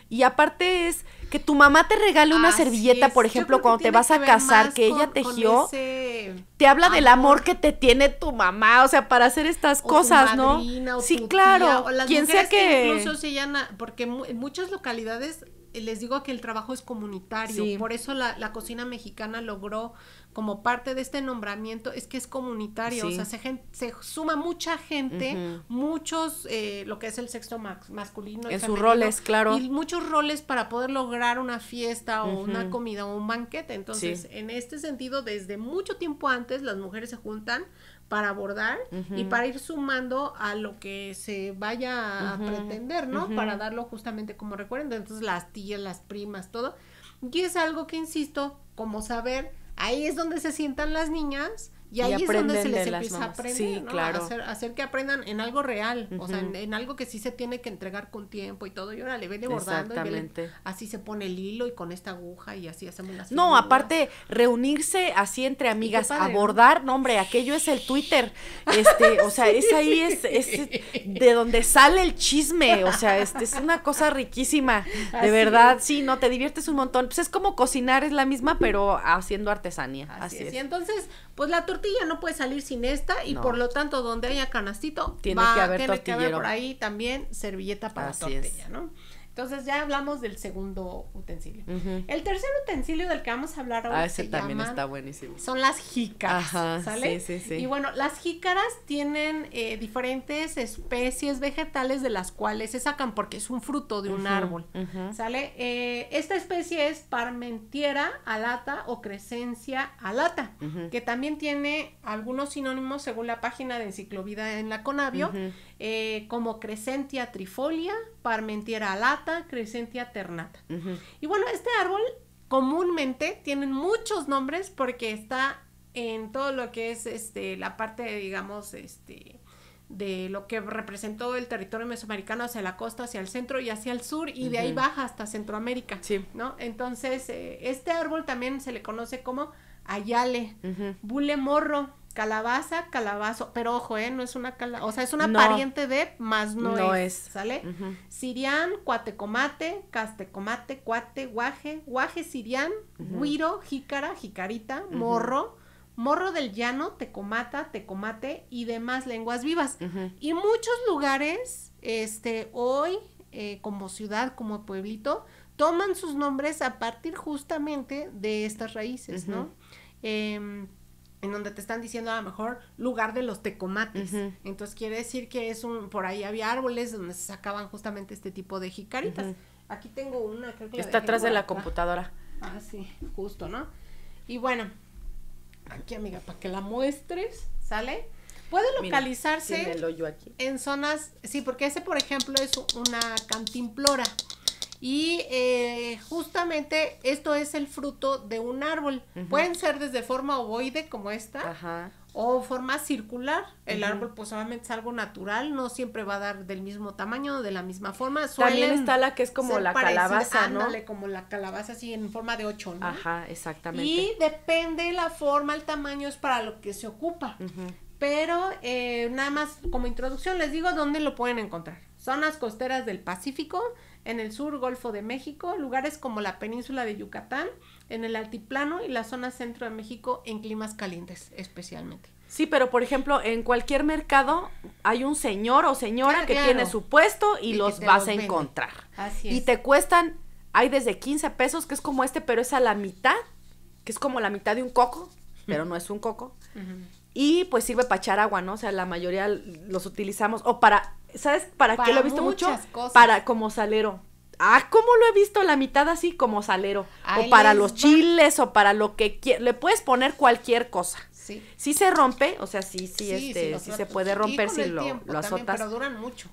y aparte es que tu mamá te regale una servilleta, por ejemplo, cuando te vas a casar, que ella tejió, te habla del amor que te tiene tu mamá, o sea, para hacer estas cosas, ¿no? sí, claro. Tía, o las que... incluso se porque en muchas localidades eh, les digo que el trabajo es comunitario, por eso la, cocina mexicana logró como parte de este nombramiento, es que es comunitario, o sea, se, se, suma mucha gente, muchos, eh, lo que es el sexo max masculino. En sus roles, claro. Y muchos roles para poder lograr una fiesta o una comida o un banquete. Entonces, en este sentido, desde mucho tiempo antes las mujeres se juntan para abordar y para ir sumando a lo que se vaya a pretender, ¿no? Para darlo justamente como recuerden, entonces las tías, las primas, todo. Y es algo que, insisto, como saber, ahí es donde se sientan las niñas y ahí es donde se les empieza a aprender, hacer, que aprendan en algo real, o sea, en, algo que sí se tiene que entregar con tiempo y todo. Y ahora le ven bordando. Y así se pone el hilo y con esta aguja y así hacemos las. No, aparte, reunirse así entre amigas, abordar, no, hombre, aquello es el Twitter. Este, o sea, es ahí, es, de donde sale el chisme, o sea, es, este, es una cosa riquísima, de verdad, sí, no, te diviertes un montón. Pues es como cocinar, es la misma, pero haciendo artesanía. Así, así es. entonces, pues la tortilla no puede salir sin esta y por lo tanto donde haya canastito tiene va, que haber que haber por ahí también servilleta para tortilla, ¿no? Entonces ya hablamos del segundo utensilio. El tercer utensilio del que vamos a hablar ahora. Ah, ese también está buenísimo. Son las jícaras. ¿sale? Sí, sí, sí. Y bueno, las jícaras tienen eh, diferentes especies vegetales de las cuales se sacan porque es un fruto de un árbol. ¿Sale? Eh, esta especie es parmentiera alata o crescencia alata, que también tiene algunos sinónimos según la página de enciclovida en la Conavio. Eh, como Crescentia trifolia, Parmentiera alata, Crescentia ternata. Y bueno, este árbol comúnmente tienen muchos nombres porque está en todo lo que es este, la parte, digamos, este, de lo que representó el territorio mesoamericano hacia la costa, hacia el centro y hacia el sur, y de ahí baja hasta Centroamérica. Sí. ¿No? Entonces, eh, este árbol también se le conoce como ayale, bule morro, Calabaza, calabazo, pero ojo, ¿eh? No es una calabaza, o sea, es una pariente de, más no, es, ¿sale? sirian, Sirián, cuatecomate, castecomate, cuate, guaje, guaje sirián, jícara, jicarita, morro, morro del llano, tecomata, tecomate y demás lenguas vivas. Y muchos lugares, este, hoy, eh, como ciudad, como pueblito, toman sus nombres a partir justamente de estas raíces, ¿no? en donde te están diciendo a lo mejor lugar de los tecomates. Entonces quiere decir que es un, por ahí había árboles donde se sacaban justamente este tipo de jicaritas. Aquí tengo una, creo que Está atrás de la computadora. Ah, sí, justo, ¿no? Y bueno, aquí amiga, para que la muestres, ¿sale? Puede localizarse en zonas, sí, porque ese por ejemplo es una cantimplora. Y eh, justamente esto es el fruto de un árbol. Pueden ser desde forma ovoide como esta. Ajá. O forma circular, el árbol pues obviamente es algo natural, no siempre va a dar del mismo tamaño, de la misma forma. También está la que es como la calabaza, ¿no? como la calabaza así en forma de ocho, ¿no? Ajá, exactamente. Y depende la forma, el tamaño es para lo que se ocupa. Pero eh, nada más como introducción les digo dónde lo pueden encontrar. Zonas costeras del Pacífico, en el sur, Golfo de México, lugares como la península de Yucatán, en el altiplano y la zona centro de México en climas calientes especialmente. Sí, pero por ejemplo, en cualquier mercado hay un señor o señora que tiene su puesto y, los vas a encontrar. Y te cuestan, hay desde 15 pesos, que es como este, pero es a la mitad, que es como la mitad de un coco, pero no es un coco. Y pues sirve para echar agua, ¿no? O sea, la mayoría los utilizamos o para ¿Sabes para, qué lo he visto mucho? Para como salero. Ah, ¿cómo lo he visto la mitad así como salero? o para los chiles o para lo que Le puedes poner cualquier cosa. Sí. se rompe, o sea, sí, sí, este, se puede romper si lo, azotas. pero duran mucho.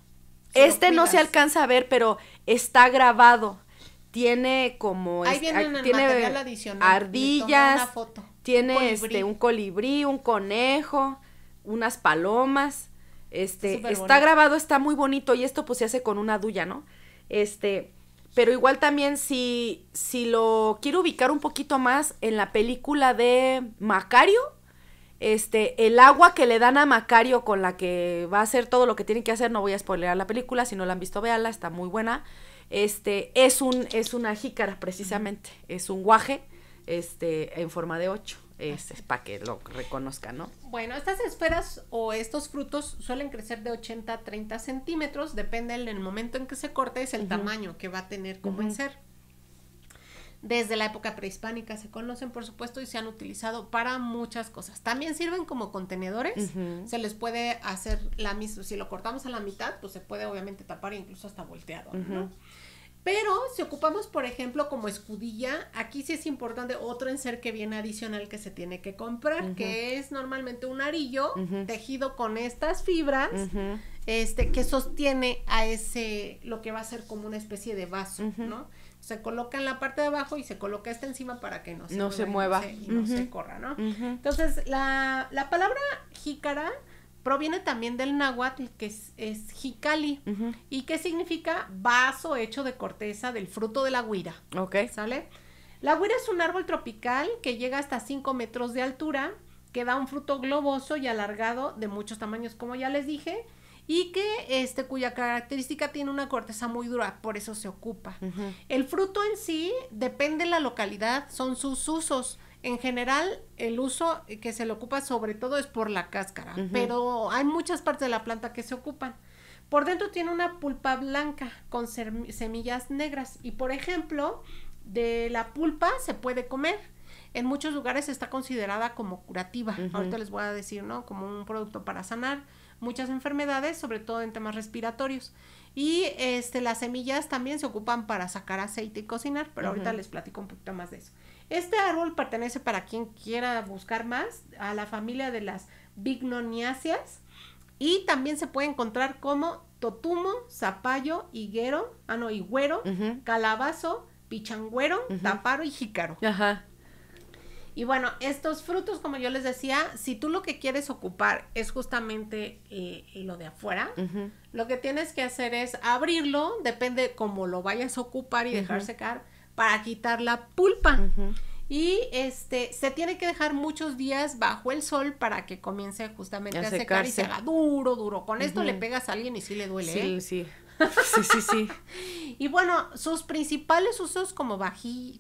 este no se alcanza a ver, pero está grabado. Tiene como Ahí ah, tiene ardillas, una foto. tiene este un colibrí, un conejo, unas palomas este, está grabado, está muy bonito y esto pues se hace con una duya, ¿no? Este, pero igual también si, si lo quiero ubicar un poquito más en la película de Macario, este, el agua que le dan a Macario con la que va a hacer todo lo que tiene que hacer, no voy a spoilear la película, si no la han visto, véanla, está muy buena. Este, es un, es una jícara precisamente, es un guaje, este, en forma de ocho es, es para que lo reconozca, ¿no? Bueno, estas esferas o estos frutos suelen crecer de 80 a 30 centímetros, depende del momento en que se corte, es el tamaño que va a tener como en ser. Desde la época prehispánica se conocen, por supuesto, y se han utilizado para muchas cosas. También sirven como contenedores, se les puede hacer la misma, si lo cortamos a la mitad, pues se puede obviamente tapar incluso hasta volteado, ¿no? Pero si ocupamos, por ejemplo, como escudilla, aquí sí es importante otro enser que viene adicional que se tiene que comprar, que es normalmente un arillo tejido con estas fibras, este, que sostiene a ese, lo que va a ser como una especie de vaso, ¿no? Se coloca en la parte de abajo y se coloca esta encima para que no se mueva. no, se, corra, ¿no? Entonces, la, la palabra jícara proviene también del náhuatl que es, jicali y que significa vaso hecho de corteza del fruto de la guira. Ok. ¿Sale? La guira es un árbol tropical que llega hasta 5 metros de altura, que da un fruto globoso y alargado de muchos tamaños, como ya les dije, y que este, cuya característica tiene una corteza muy dura, por eso se ocupa. El fruto en sí depende de la localidad, son sus usos. En general, el uso que se le ocupa sobre todo es por la cáscara, pero hay muchas partes de la planta que se ocupan. Por dentro tiene una pulpa blanca con semillas negras y por ejemplo, de la pulpa se puede comer. En muchos lugares está considerada como curativa. Ahorita les voy a decir, ¿no? Como un producto para sanar muchas enfermedades, sobre todo en temas respiratorios. Y este, las semillas también se ocupan para sacar aceite y cocinar, pero ahorita les platico un poquito más de eso. Este árbol pertenece, para quien quiera buscar más, a la familia de las bignoniáceas y también se puede encontrar como totumo, zapallo, higuero, ah no, calabazo, pichangüero, taparo y jícaro. Ajá. Y bueno, estos frutos, como yo les decía, si tú lo que quieres ocupar es justamente eh, eh, lo de afuera, lo que tienes que hacer es abrirlo, depende cómo lo vayas a ocupar y dejar secar para quitar la pulpa. Y este se tiene que dejar muchos días bajo el sol para que comience justamente a, secar y se haga duro, duro. Con esto le pegas a alguien y sí le duele. Sí, ¿eh? sí. Sí, sí, sí. y bueno, sus principales usos como,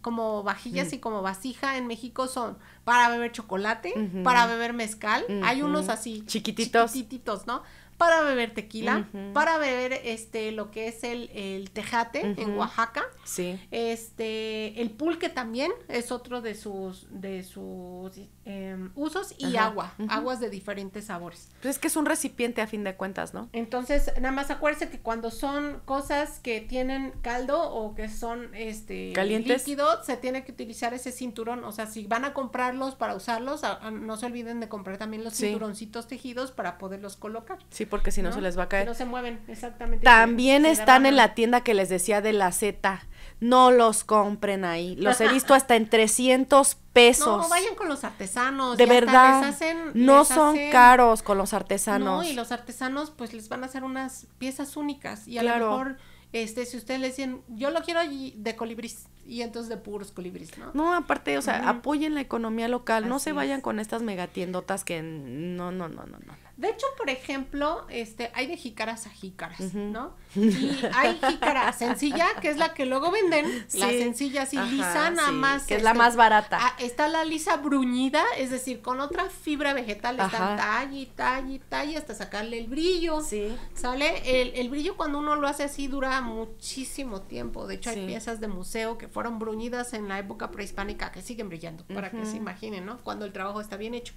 como vajillas mm. y como vasija en México son para beber chocolate, para beber mezcal. Hay unos así chiquititos. Chiquititos, ¿no? para beber tequila, para beber este lo que es el, tejate en Oaxaca. Sí. Este, el pulque también es otro de sus de sus em, usos y agua, aguas de diferentes sabores. Pues es que es un recipiente a fin de cuentas, ¿no? Entonces, nada más acuérdese que cuando son cosas que tienen caldo o que son este Calientes. líquido, se tiene que utilizar ese cinturón, o sea, si van a comprarlos para usarlos, no se olviden de comprar también los cinturoncitos tejidos para poderlos colocar. Sí, porque si no, se les va a caer. No se mueven, exactamente. También están en la tienda que les decía de la Z. No los compren ahí. Los he visto hasta en 300 pesos. No, vayan con los artesanos. De verdad. no son caros con los artesanos. No, y los artesanos pues les van a hacer unas piezas únicas y a lo mejor este, si ustedes le dicen, yo lo quiero de colibrís. y entonces de puros colibrís, ¿no? No, aparte, o sea, apoyen la economía local, no se vayan con estas megatiendotas que no, no, no, no, no. De hecho, por ejemplo, este, hay de jícaras a jícaras, ¿no? Y hay jícara sencilla, que es la que luego venden, la sencilla así lisa nada más. Que es la este, más barata. Ah, está la lisa bruñida, es decir, con otra fibra vegetal, está talla y talla y talla hasta sacarle el brillo. Sí. ¿Sale? El, brillo cuando uno lo hace así dura muchísimo tiempo. De hecho, hay piezas de museo que fueron bruñidas en la época prehispánica que siguen brillando, para que se imaginen, ¿no? Cuando el trabajo está bien hecho.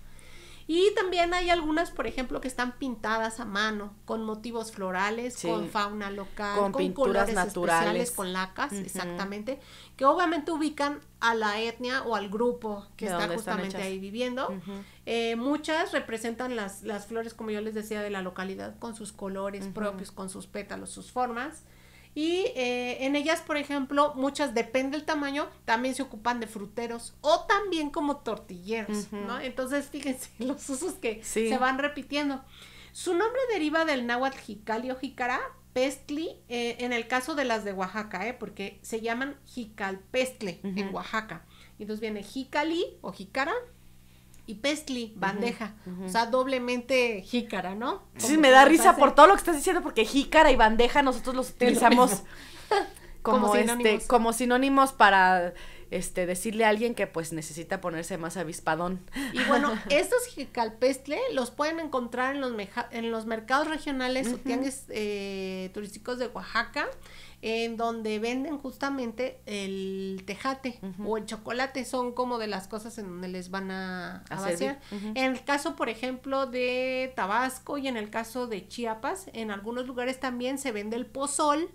Y también hay algunas, por ejemplo, que están pintadas a mano, con motivos florales, con fauna local, con, pinturas colores naturales, con lacas, exactamente, que obviamente ubican a la etnia o al grupo que está justamente ahí viviendo. Eh, muchas representan las, las flores, como yo les decía, de la localidad, con sus colores propios, con sus pétalos, sus formas. Y eh, en ellas, por ejemplo, muchas, depende del tamaño, también se ocupan de fruteros o también como tortilleros, ¿no? Entonces, fíjense los usos que se van repitiendo. Su nombre deriva del náhuatl jicali o jicara, pestli, eh, en el caso de las de Oaxaca, ¿eh? Porque se llaman jicalpestle pestle, en Oaxaca. Entonces viene jicali o jicara y pestli, bandeja. O sea, doblemente jícara, ¿no? Sí, me da risa por todo lo que estás diciendo, porque jícara y bandeja nosotros los utilizamos como, este, sinónimos. como sinónimos para este, decirle a alguien que pues necesita ponerse más avispadón. Y bueno, estos jicalpestle los pueden encontrar en los, en los mercados regionales o tianguis eh, turísticos de Oaxaca en donde venden justamente el tejate o el chocolate, son como de las cosas en donde les van a, hacer En el caso, por ejemplo, de Tabasco y en el caso de Chiapas, en algunos lugares también se vende el pozol,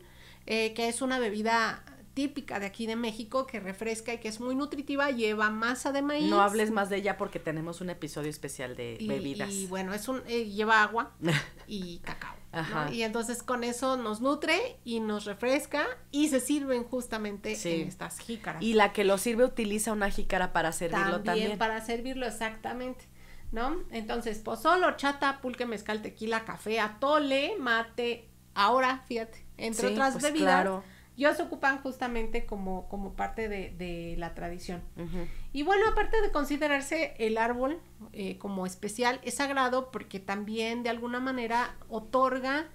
eh, que es una bebida típica de aquí de México que refresca y que es muy nutritiva, lleva masa de maíz. No hables más de ella porque tenemos un episodio especial de bebidas. Y bueno, es un eh, lleva agua y cacao. Ajá. Y entonces con eso nos nutre y nos refresca y se sirven justamente en estas jícaras. Y la que lo sirve utiliza una jícara para servirlo también. También para servirlo, exactamente. ¿No? Entonces, pozol, horchata, pulque, mezcal, tequila, café, atole, mate, ahora, fíjate, entre otras pues bebidas. Claro ellos ocupan justamente como, como parte de, de la tradición. Y bueno, aparte de considerarse el árbol eh, como especial, es sagrado porque también de alguna manera otorga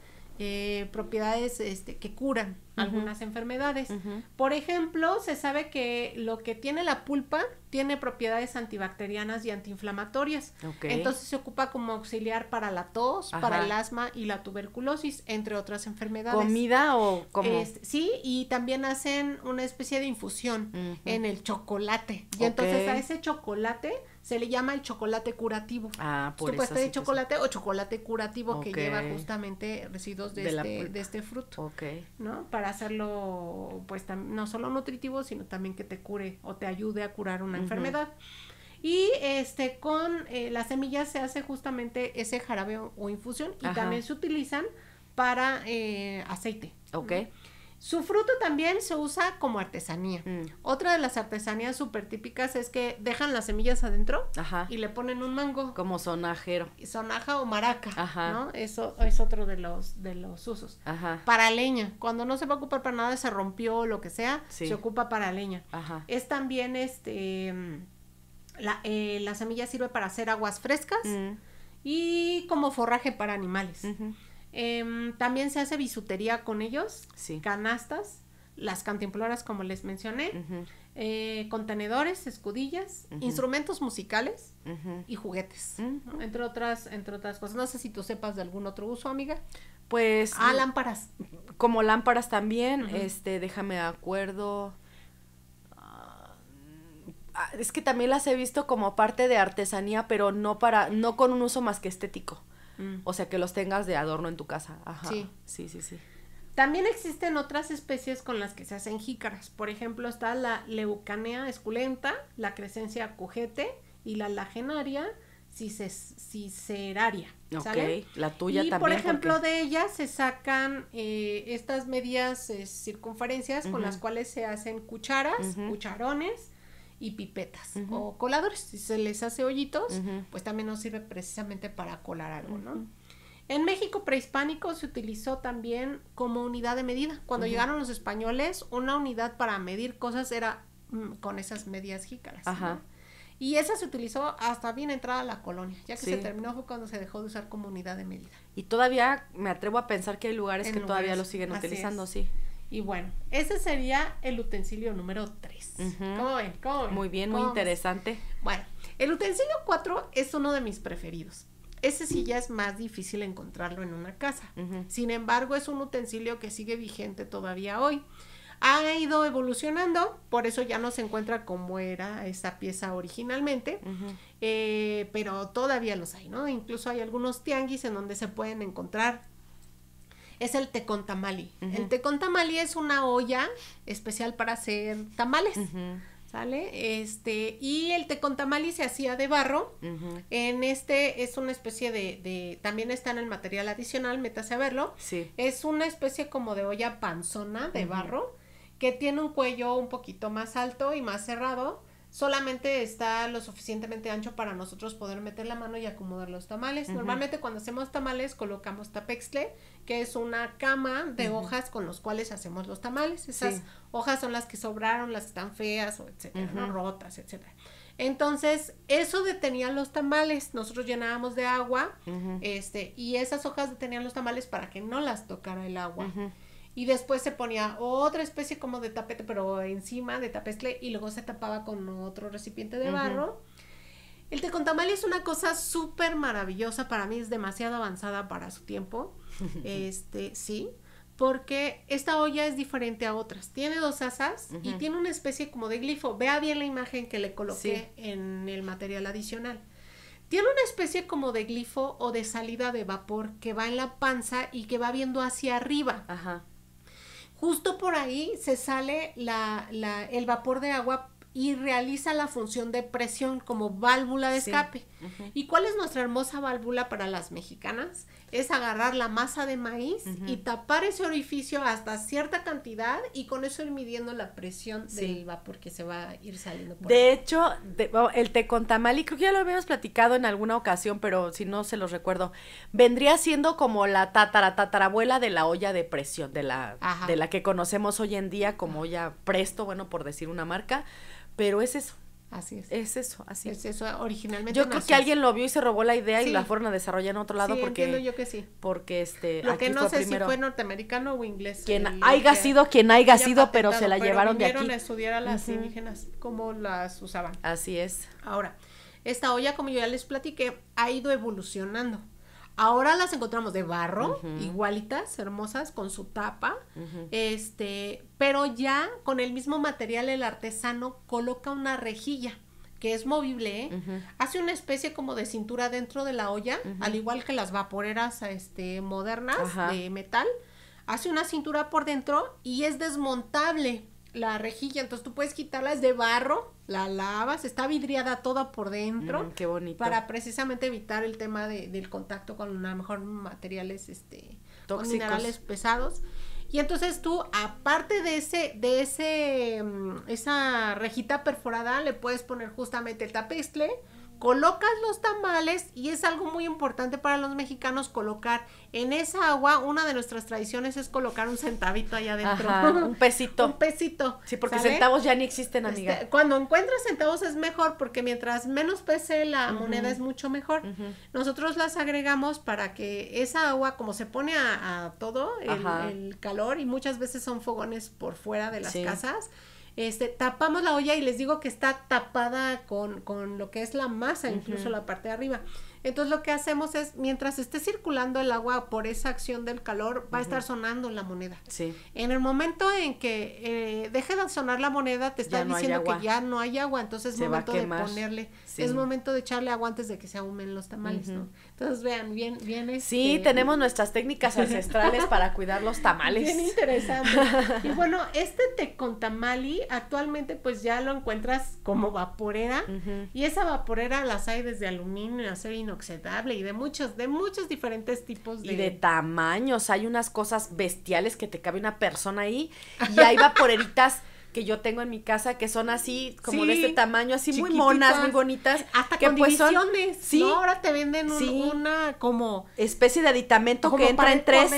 eh, propiedades este, que curan algunas enfermedades. Por ejemplo, se sabe que lo que tiene la pulpa tiene propiedades antibacterianas y antiinflamatorias. Entonces se ocupa como auxiliar para la tos, para el asma y la tuberculosis, entre otras enfermedades. ¿Comida o como? Este, sí, y también hacen una especie de infusión en el chocolate. Y entonces a ese chocolate se le llama el chocolate curativo. Ah, por eso. de chocolate o chocolate curativo que lleva justamente residuos este, de, este, fruto. Ok. ¿No? Para hacerlo, pues, no solo nutritivo, sino también que te cure o te ayude a curar una enfermedad. Y este con eh, las semillas se hace justamente ese jarabe o, infusión y también se utilizan para eh, aceite. Ok. Su fruto también se usa como artesanía. Mm. Otra de las artesanías súper típicas es que dejan las semillas adentro y le ponen un mango. Como sonajero. Sonaja o maraca, ¿no? Eso es otro de los, de los usos. Para leña. Cuando no se va a ocupar para nada, se rompió o lo que sea, se ocupa para leña. Es también este... Mm, la, eh, la semilla sirve para hacer aguas frescas mm. y como forraje para animales. Em, también se hace bisutería con ellos, canastas, las cantimploras como les mencioné, eh, contenedores, escudillas, instrumentos musicales y juguetes, entre, otras, entre otras cosas. No sé si tú sepas de algún otro uso, amiga. Pues... Ah, lámparas. Como lámparas también, este, déjame de acuerdo. Ah, es que también las he visto como parte de artesanía, pero no para, no con un uso más que estético. O sea, que los tengas de adorno en tu casa. Sí. Sí, sí, También existen otras especies con las que se hacen jícaras. Por ejemplo, está la leucanea esculenta, la crecencia cujete y la lagenaria ciceraria. Ok, la tuya y también. por ejemplo, de ellas se sacan eh, estas medias eh, circunferencias con las cuales se hacen cucharas, cucharones y pipetas o coladores. Si se les hace hoyitos, pues también nos sirve precisamente para colar algo, ¿no? En México prehispánico se utilizó también como unidad de medida. Cuando llegaron los españoles, una unidad para medir cosas era mm, con esas medias jícaras. Y esa se utilizó hasta bien entrada a la colonia, ya que se terminó fue cuando se dejó de usar como unidad de medida. Y todavía me atrevo a pensar que hay lugares que todavía lo siguen utilizando, así sí. Y bueno, ese sería el utensilio número 3. ¿Cómo Muy bien, muy interesante. Bueno, el utensilio 4 es uno de mis preferidos. Ese sí ya es más difícil encontrarlo en una casa. Sin embargo, es un utensilio que sigue vigente todavía hoy. Ha ido evolucionando, por eso ya no se encuentra como era esa pieza originalmente, eh, pero todavía los hay, ¿no? Incluso hay algunos tianguis en donde se pueden encontrar es el tecontamali. El tecontamali es una olla especial para hacer tamales. ¿Sale? Este, y el tecontamali se hacía de barro. En este es una especie de, de, también está en el material adicional, métase a verlo. Sí. Es una especie como de olla panzona de barro que tiene un cuello un poquito más alto y más cerrado solamente está lo suficientemente ancho para nosotros poder meter la mano y acomodar los tamales. Normalmente cuando hacemos tamales colocamos tapexle, que es una cama de hojas con los cuales hacemos los tamales. Esas hojas son las que sobraron, las que están feas o etcétera, rotas, etcétera. Entonces, eso detenía los tamales. Nosotros llenábamos de agua, este, y esas hojas detenían los tamales para que no las tocara el agua y después se ponía otra especie como de tapete, pero encima de tapestle y luego se tapaba con otro recipiente de barro. El El tecontamal es una cosa súper maravillosa, para mí es demasiado avanzada para su tiempo. este, sí, porque esta olla es diferente a otras. Tiene dos asas y tiene una especie como de glifo. Vea bien la imagen que le coloqué en el material adicional. Tiene una especie como de glifo o de salida de vapor que va en la panza y que va viendo hacia arriba. Ajá justo por ahí se sale la, el vapor de agua y realiza la función de presión como válvula de escape. ¿Y cuál es nuestra hermosa válvula para las mexicanas? Es agarrar la masa de maíz y tapar ese orificio hasta cierta cantidad y con eso ir midiendo la presión del vapor que se va a ir saliendo. Por de hecho, de, oh, el creo que ya lo habíamos platicado en alguna ocasión, pero si no se los recuerdo, vendría siendo como la tatara, tatarabuela de la olla de presión, de la, de la que conocemos hoy en día como olla presto, bueno, por decir una marca pero es eso. Así es. Es eso, así es. Eso originalmente. Yo creo que alguien lo vio y se robó la idea y la fueron a desarrollar en otro lado sí, porque. Entiendo yo que sí. Porque este. Lo que no sé si fue norteamericano o inglés. Quien haya sido, quien haya sido, pero se la llevaron de aquí. a estudiar a las indígenas cómo las usaban. Así es. Ahora, esta olla, como yo ya les platiqué, ha ido evolucionando. Ahora las encontramos de barro, igualitas, hermosas, con su tapa. Este, pero ya con el mismo material el artesano coloca una rejilla que es movible, ¿eh? hace una especie como de cintura dentro de la olla, al igual que las vaporeras este, modernas de metal, hace una cintura por dentro y es desmontable la rejilla, entonces tú puedes quitarla, es de barro, la lavas, está vidriada toda por dentro. qué bonito. Para precisamente evitar el tema de, del contacto con a lo mejor materiales, este, Tóxicos. pesados. Y entonces tú, aparte de ese, de ese, mm, esa rejita perforada, le puedes poner justamente el tapestle colocas los tamales y es algo muy importante para los mexicanos colocar en esa agua, una de nuestras tradiciones es colocar un centavito allá adentro. un pesito. un pesito. Sí, porque centavos ya ni existen, amiga. Este, cuando encuentras centavos es mejor porque mientras menos pese la moneda es mucho mejor. Nosotros las agregamos para que esa agua, como se pone a, todo el, calor y muchas veces son fogones por fuera de las casas, este, tapamos la olla y les digo que está tapada con, con lo que es la masa, incluso la parte de arriba. Entonces lo que hacemos es, mientras esté circulando el agua por esa acción del calor, va a estar sonando la moneda. En el momento en que eh, deje de sonar la moneda, te está diciendo que ya no hay agua, entonces es momento de ponerle es momento de echarle agua antes de que se ahumen los tamales, ¿no? Entonces, vean, bien, bien este Sí, tenemos nuestras técnicas ancestrales para cuidar los tamales. Bien interesante. Y bueno, este con tamali actualmente pues ya lo encuentras como vaporera y esa vaporera las hay desde aluminio, acero inoxidable y de muchos, de muchos diferentes tipos Y de tamaños, hay unas cosas bestiales que te cabe una persona ahí y hay vaporeritas que yo tengo en mi casa que son así, como de este tamaño, así muy monas, muy bonitas. Hasta que con pues divisiones, son, sí, ¿no? Ahora te venden una como... Especie de aditamento que entra en tres.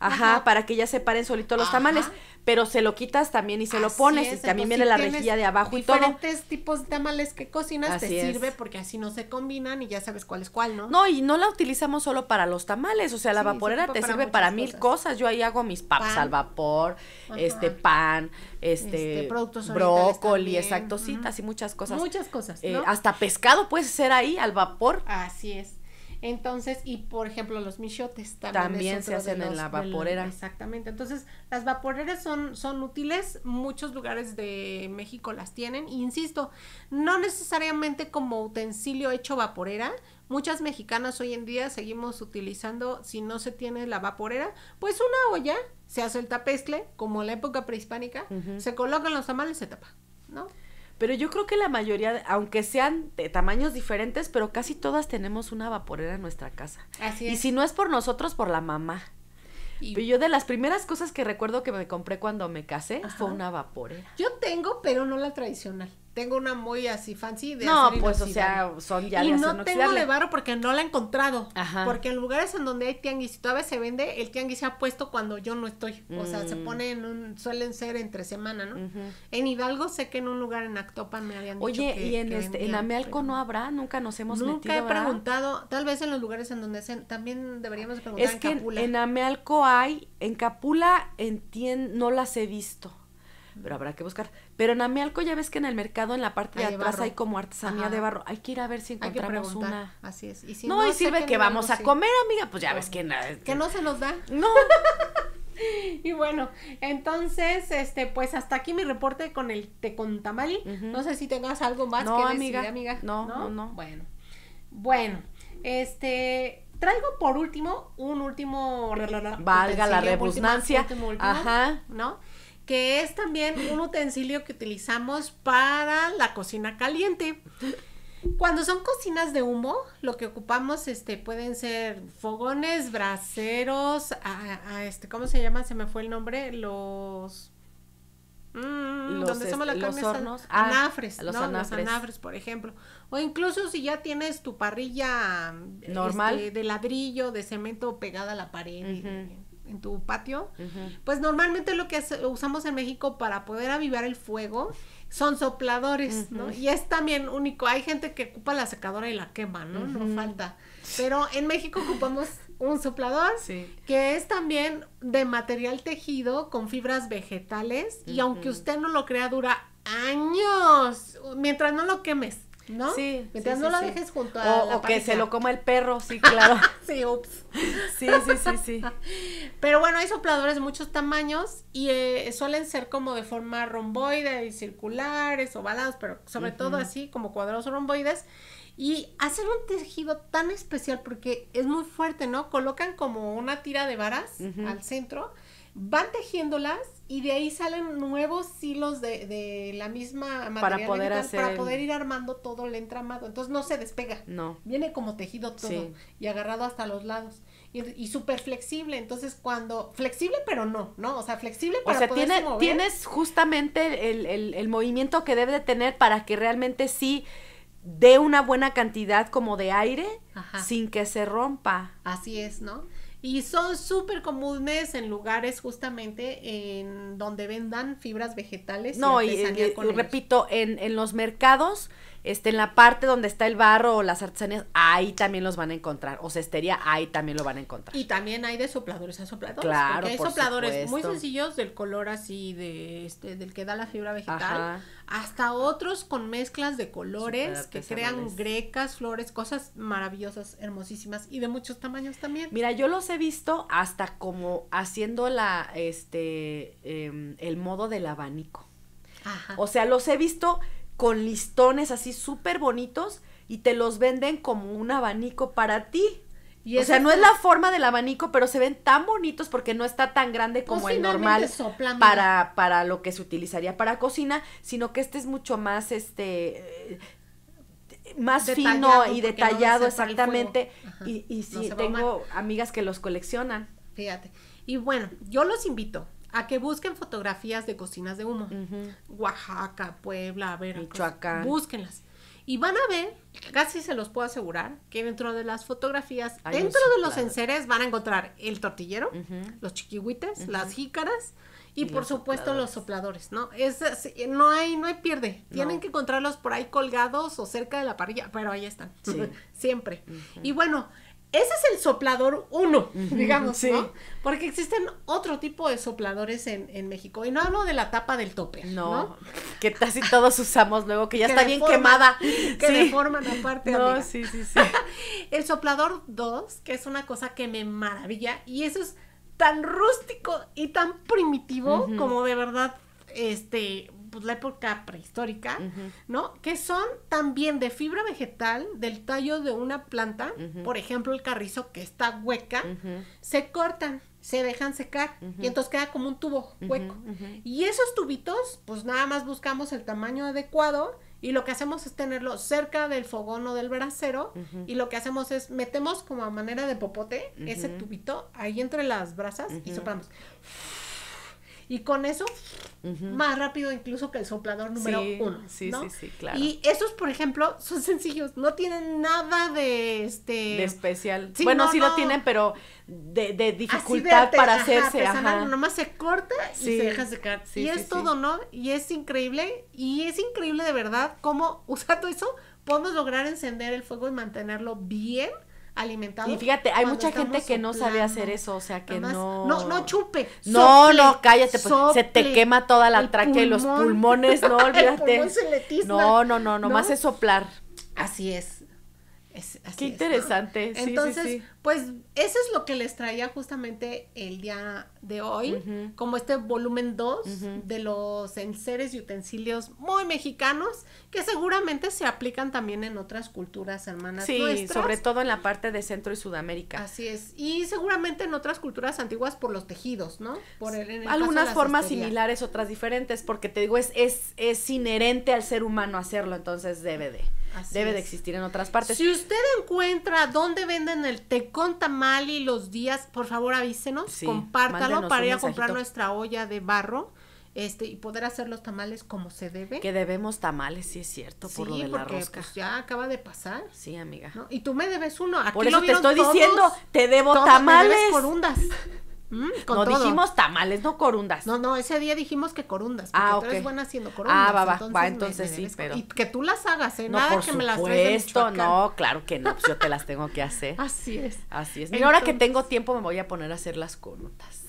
Ajá, para que ya separen paren solitos los tamales pero se lo quitas también y se lo pones y también viene la rejilla de abajo y todo. Diferentes tipos de tamales que cocinas te sirve porque así no se combinan y ya sabes cuál es cuál, ¿no? No, y no la utilizamos solo para los tamales, o sea, la vaporera te sirve para mil cosas. Yo ahí hago mis papas al vapor, este pan, este, este productos brócoli, exacto, y muchas cosas. Muchas cosas. Eh, hasta pescado puedes hacer ahí al vapor. Así es. Entonces, y por ejemplo, los michotes también, se hacen en la vaporera. exactamente. Entonces, las vaporeras son, son útiles, muchos lugares de México las tienen. insisto, no necesariamente como utensilio hecho vaporera. Muchas mexicanas hoy en día seguimos utilizando, si no se tiene la vaporera, pues una olla, se hace el tapestle, como en la época prehispánica, se colocan los tamales, se tapa, ¿no? Pero yo creo que la mayoría, aunque sean de tamaños diferentes, pero casi todas tenemos una vaporera en nuestra casa. Así es. Y si no es por nosotros, por la mamá. Y... Yo de las primeras cosas que recuerdo que me compré cuando me casé fue una vaporera. Yo tengo, pero no la tradicional tengo una muy así fancy de No, pues o sea, son ya Y no tengo de porque no la he encontrado. Porque en lugares en donde hay tianguis y todavía se vende, el tianguis se ha puesto cuando yo no estoy. O sea, se mm. pone en un, suelen ser entre semana, ¿no? En Hidalgo sé que en un lugar en Actopan me habían dicho que, y en, este, en Amealco no habrá, nunca nos hemos nunca Nunca he preguntado, tal vez en los lugares en donde se, también deberíamos preguntar es que En Amealco hay, en Capula en no las he visto pero habrá que buscar. Pero en Amialco ya ves que en el mercado, en la parte de atrás, hay como artesanía de barro. Hay que ir a ver si encontramos una. Así es. ¿Y no, y sirve que, vamos a comer, amiga, pues ya ves oh. que... Que no se nos da. No. Y bueno, entonces, este, pues hasta aquí mi reporte con el te Uh No sé si tengas algo más que decir, amiga. No, no, no, Bueno. Bueno, este traigo por último un último valga la redundancia. Ajá. ¿No? que es también un utensilio que utilizamos para la cocina caliente. Cuando son cocinas de humo, lo que ocupamos este, pueden ser fogones, braseros, a, este, ¿cómo se llama? Se me fue el nombre, los... Mm, donde hacemos la este, ah, los anafres, los, anafres. por ejemplo. O incluso si ya tienes tu parrilla este, normal de ladrillo, de cemento pegada a la pared en tu patio, pues normalmente lo que usamos en México para poder avivar el fuego son sopladores, ¿no? Y es también único. Hay gente que ocupa la secadora y la quema, ¿no? No falta. Pero en México ocupamos un soplador que es también de material tejido con fibras vegetales y aunque usted no lo crea dura años mientras no lo quemes. ¿No? Sí. Mientras no lo dejes junto a. O, la o que se lo coma el perro, sí, claro. sí, ups. Sí, sí, sí, sí. Pero bueno, hay sopladores de muchos tamaños y eh, suelen ser como de forma romboide y circulares, ovalados, pero sobre todo así, como cuadrados romboides. Y hacer un tejido tan especial porque es muy fuerte, ¿no? Colocan como una tira de varas al centro, van tejiéndolas y de ahí salen nuevos hilos de, de la misma materia para poder ir armando todo el entramado entonces no se despega no viene como tejido todo y agarrado hasta los lados y, y súper flexible entonces cuando flexible pero no no o sea flexible para o sea tiene, tienes justamente el, movimiento que debe de tener para que realmente sí dé una buena cantidad como de aire sin que se rompa así es no y son súper comunes en lugares justamente en donde vendan fibras vegetales. No, y, y repito, en, en los mercados este, en la parte donde está el barro o las artesanías, ahí también los van a encontrar. O cestería, ahí también lo van a encontrar. Y también hay de sopladores a sopladores. Claro, porque hay sopladores muy sencillos del color así de este, del que da la fibra vegetal, hasta otros con mezclas de colores que crean grecas, flores, cosas maravillosas, hermosísimas y de muchos tamaños también. Mira, yo los he visto hasta como haciendo la, este, em, el modo del abanico. Ajá. O sea, los he visto con listones así súper bonitos y te los venden como un abanico para ti. o sea, no es la forma del abanico, pero se ven tan bonitos porque no está tan grande pues como el normal para, para lo que se utilizaría para cocina, sino que este es mucho más este más fino y detallado exactamente. y, y sí, tengo amigas que los coleccionan. Fíjate. Y bueno, yo los invito a que busquen fotografías de cocinas de humo. Oaxaca, Puebla, Veracruz. Búsquenlas. Y van a ver, casi se los puedo asegurar, que dentro de las fotografías, dentro de los enseres van a encontrar el tortillero, los chiquihuites, las jícaras y, por supuesto los sopladores, ¿no? Es, no hay no hay pierde. Tienen que encontrarlos por ahí colgados o cerca de la parrilla, pero ahí están. Sí. Siempre. Y bueno, ese es el soplador uno, digamos, ¿no? Porque existen otro tipo de sopladores en, en, México. Y no hablo de la tapa del tope. No, que casi todos usamos luego, que ya está bien quemada. Que sí. deforman aparte. No, sí, sí, sí. el soplador 2, que es una cosa que me maravilla. Y eso es tan rústico y tan primitivo como de verdad, este, pues, la época prehistórica, ¿no? Que son también de fibra vegetal del tallo de una planta, por ejemplo el carrizo que está hueca, se cortan, se dejan secar y entonces queda como un tubo hueco. Y esos tubitos, pues nada más buscamos el tamaño adecuado y lo que hacemos es tenerlo cerca del fogón o del brasero y lo que hacemos es metemos como a manera de popote ese tubito ahí entre las brasas y soplamos. Y con eso, más rápido incluso que el soplador número uno. Sí, sí, sí, claro. Y esos, por ejemplo, son sencillos, no tienen nada de este. especial. bueno, sí lo tienen, pero de, de dificultad para hacerse. algo. ajá. Nomás se corta y se deja secar. y es todo, ¿no? Y es increíble, y es increíble de verdad cómo usando eso podemos lograr encender el fuego y mantenerlo bien alimentado. Y fíjate, hay mucha gente que no sabe hacer eso, o sea, que no... No, no chupe. No, sople, no, cállate, pues, se te quema toda la tráquea y los pulmones, no, olvídate. el no, no, no, nomás es soplar. Así es. Qué interesante. Entonces, pues eso es lo que les traía justamente el día de hoy, como este volumen 2 de los enseres y utensilios muy mexicanos que seguramente se aplican también en otras culturas hermanas. Sí, sobre todo en la parte de Centro y Sudamérica. Así es. Y seguramente en otras culturas antiguas por los tejidos, ¿no? Por Algunas formas similares, otras diferentes, porque te digo, es, es, es inherente al ser humano hacerlo, entonces debe de debe de existir en otras partes. Si usted encuentra dónde venden el tecón y los días, por favor avísenos, compártalo para ir a comprar nuestra olla de barro. Este, y poder hacer los tamales como se debe. Que debemos tamales, sí es cierto, por lo de porque, la rosca. Pues, pues, ya acaba de pasar. Sí, amiga. Y tú me debes uno. por eso te estoy diciendo, te debo tamales. no dijimos tamales, no corundas. No, no, ese día dijimos que corundas. Porque ah, tú eres buena haciendo ah, corundas. Ah, va, va, entonces, sí, pero. Y que tú las hagas, ¿eh? Nada que me las Esto, no, claro que no, pues yo te las tengo que hacer. Así es. Así es. Mira, ahora que tengo tiempo me voy a poner a hacer las corundas.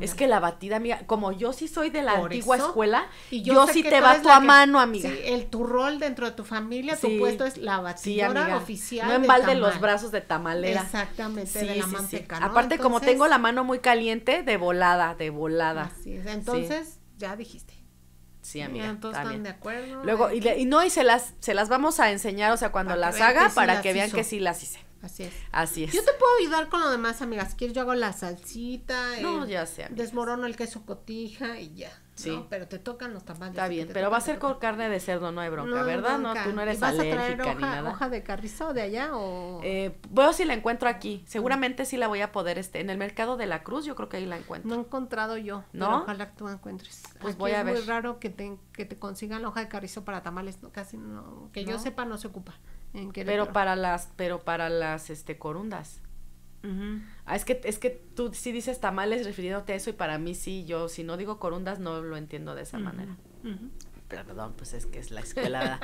Es que la batida, amiga, como yo sí soy de la antigua escuela, yo, sí te bato a mano, amiga. Sí, el tu rol dentro de tu familia, tu puesto es la batidora sí, oficial. No balde los brazos de tamalera. Exactamente, de la manteca. Aparte, como tengo la mano muy caliente, de volada, de volada. Así es. Entonces, ya dijiste. Sí, amiga. Entonces están de acuerdo. Luego, y, no, y se las, se las vamos a enseñar, o sea, cuando las haga, para que vean que sí las hice. Así es. Así es. Yo te puedo ayudar con lo demás, amigas. Si yo hago la salsita. No, ya Desmorono el queso cotija y ya. Sí. Pero te tocan los tamales. Está bien, pero va a ser con carne de cerdo, no hay bronca, ¿verdad? No, tú no eres vas a traer hoja, de carrizo de allá o...? Eh, veo si la encuentro aquí. Seguramente sí la voy a poder, este, en el mercado de la Cruz, yo creo que ahí la encuentro. No he encontrado yo, ¿No? ojalá tú la encuentres. Pues voy a ver. es muy raro que que te consigan hoja de carrizo para tamales, casi no, que yo sepa no se ocupa pero para las, pero para las este corundas. Ah, es que, es que tú sí dices tamales refiriéndote a eso, y para mí sí, yo si no digo corundas, no lo entiendo de esa manera. Perdón, pues es que es la escalada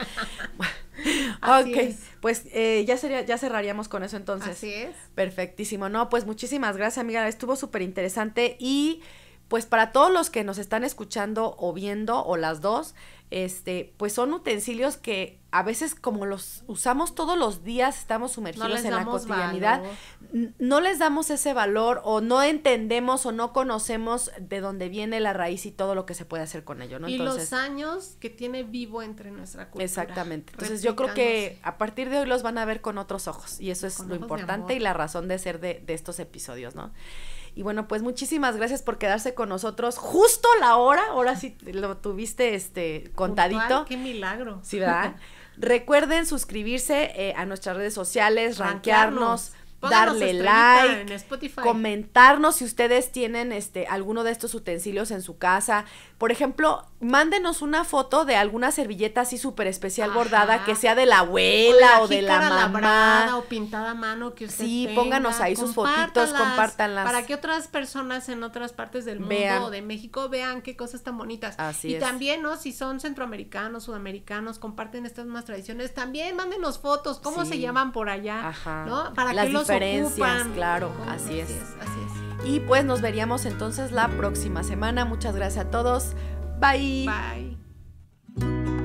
ok, pues eh, ya sería, ya cerraríamos con eso entonces. Así es. Perfectísimo. No, pues muchísimas gracias, amiga. Estuvo súper interesante. Y pues para todos los que nos están escuchando o viendo, o las dos, este, pues son utensilios que a veces como los usamos todos los días, estamos sumergidos en la cotidianidad, no les damos ese valor o no entendemos o no conocemos de dónde viene la raíz y todo lo que se puede hacer con ello, ¿no? Y los años que tiene vivo entre nuestra cultura. Exactamente. Entonces yo creo que a partir de hoy los van a ver con otros ojos y eso es lo importante y la razón de ser de, de estos episodios, ¿no? Y bueno, pues muchísimas gracias por quedarse con nosotros justo la hora. Ahora sí lo tuviste este contadito. qué milagro. Sí, ¿verdad? Recuerden suscribirse eh, a nuestras redes sociales, rankearnos. darle like, comentarnos si ustedes tienen este alguno de estos utensilios en su casa, por ejemplo, mándenos una foto de alguna servilleta así súper especial bordada que sea de la abuela o, de la mamá. o pintada a mano que usted Sí, pónganos ahí sus fotitos, compártanlas. Para que otras personas en otras partes del mundo o de México vean qué cosas tan bonitas. Así y también, ¿no? Si son centroamericanos, sudamericanos, comparten estas más tradiciones, también mándenos fotos, cómo se llaman por allá, Ajá. ¿no? Para Las que los ocupan. claro, así, es. Así es. Y pues nos veríamos entonces la próxima semana. Muchas gracias a todos. Bye. Bye.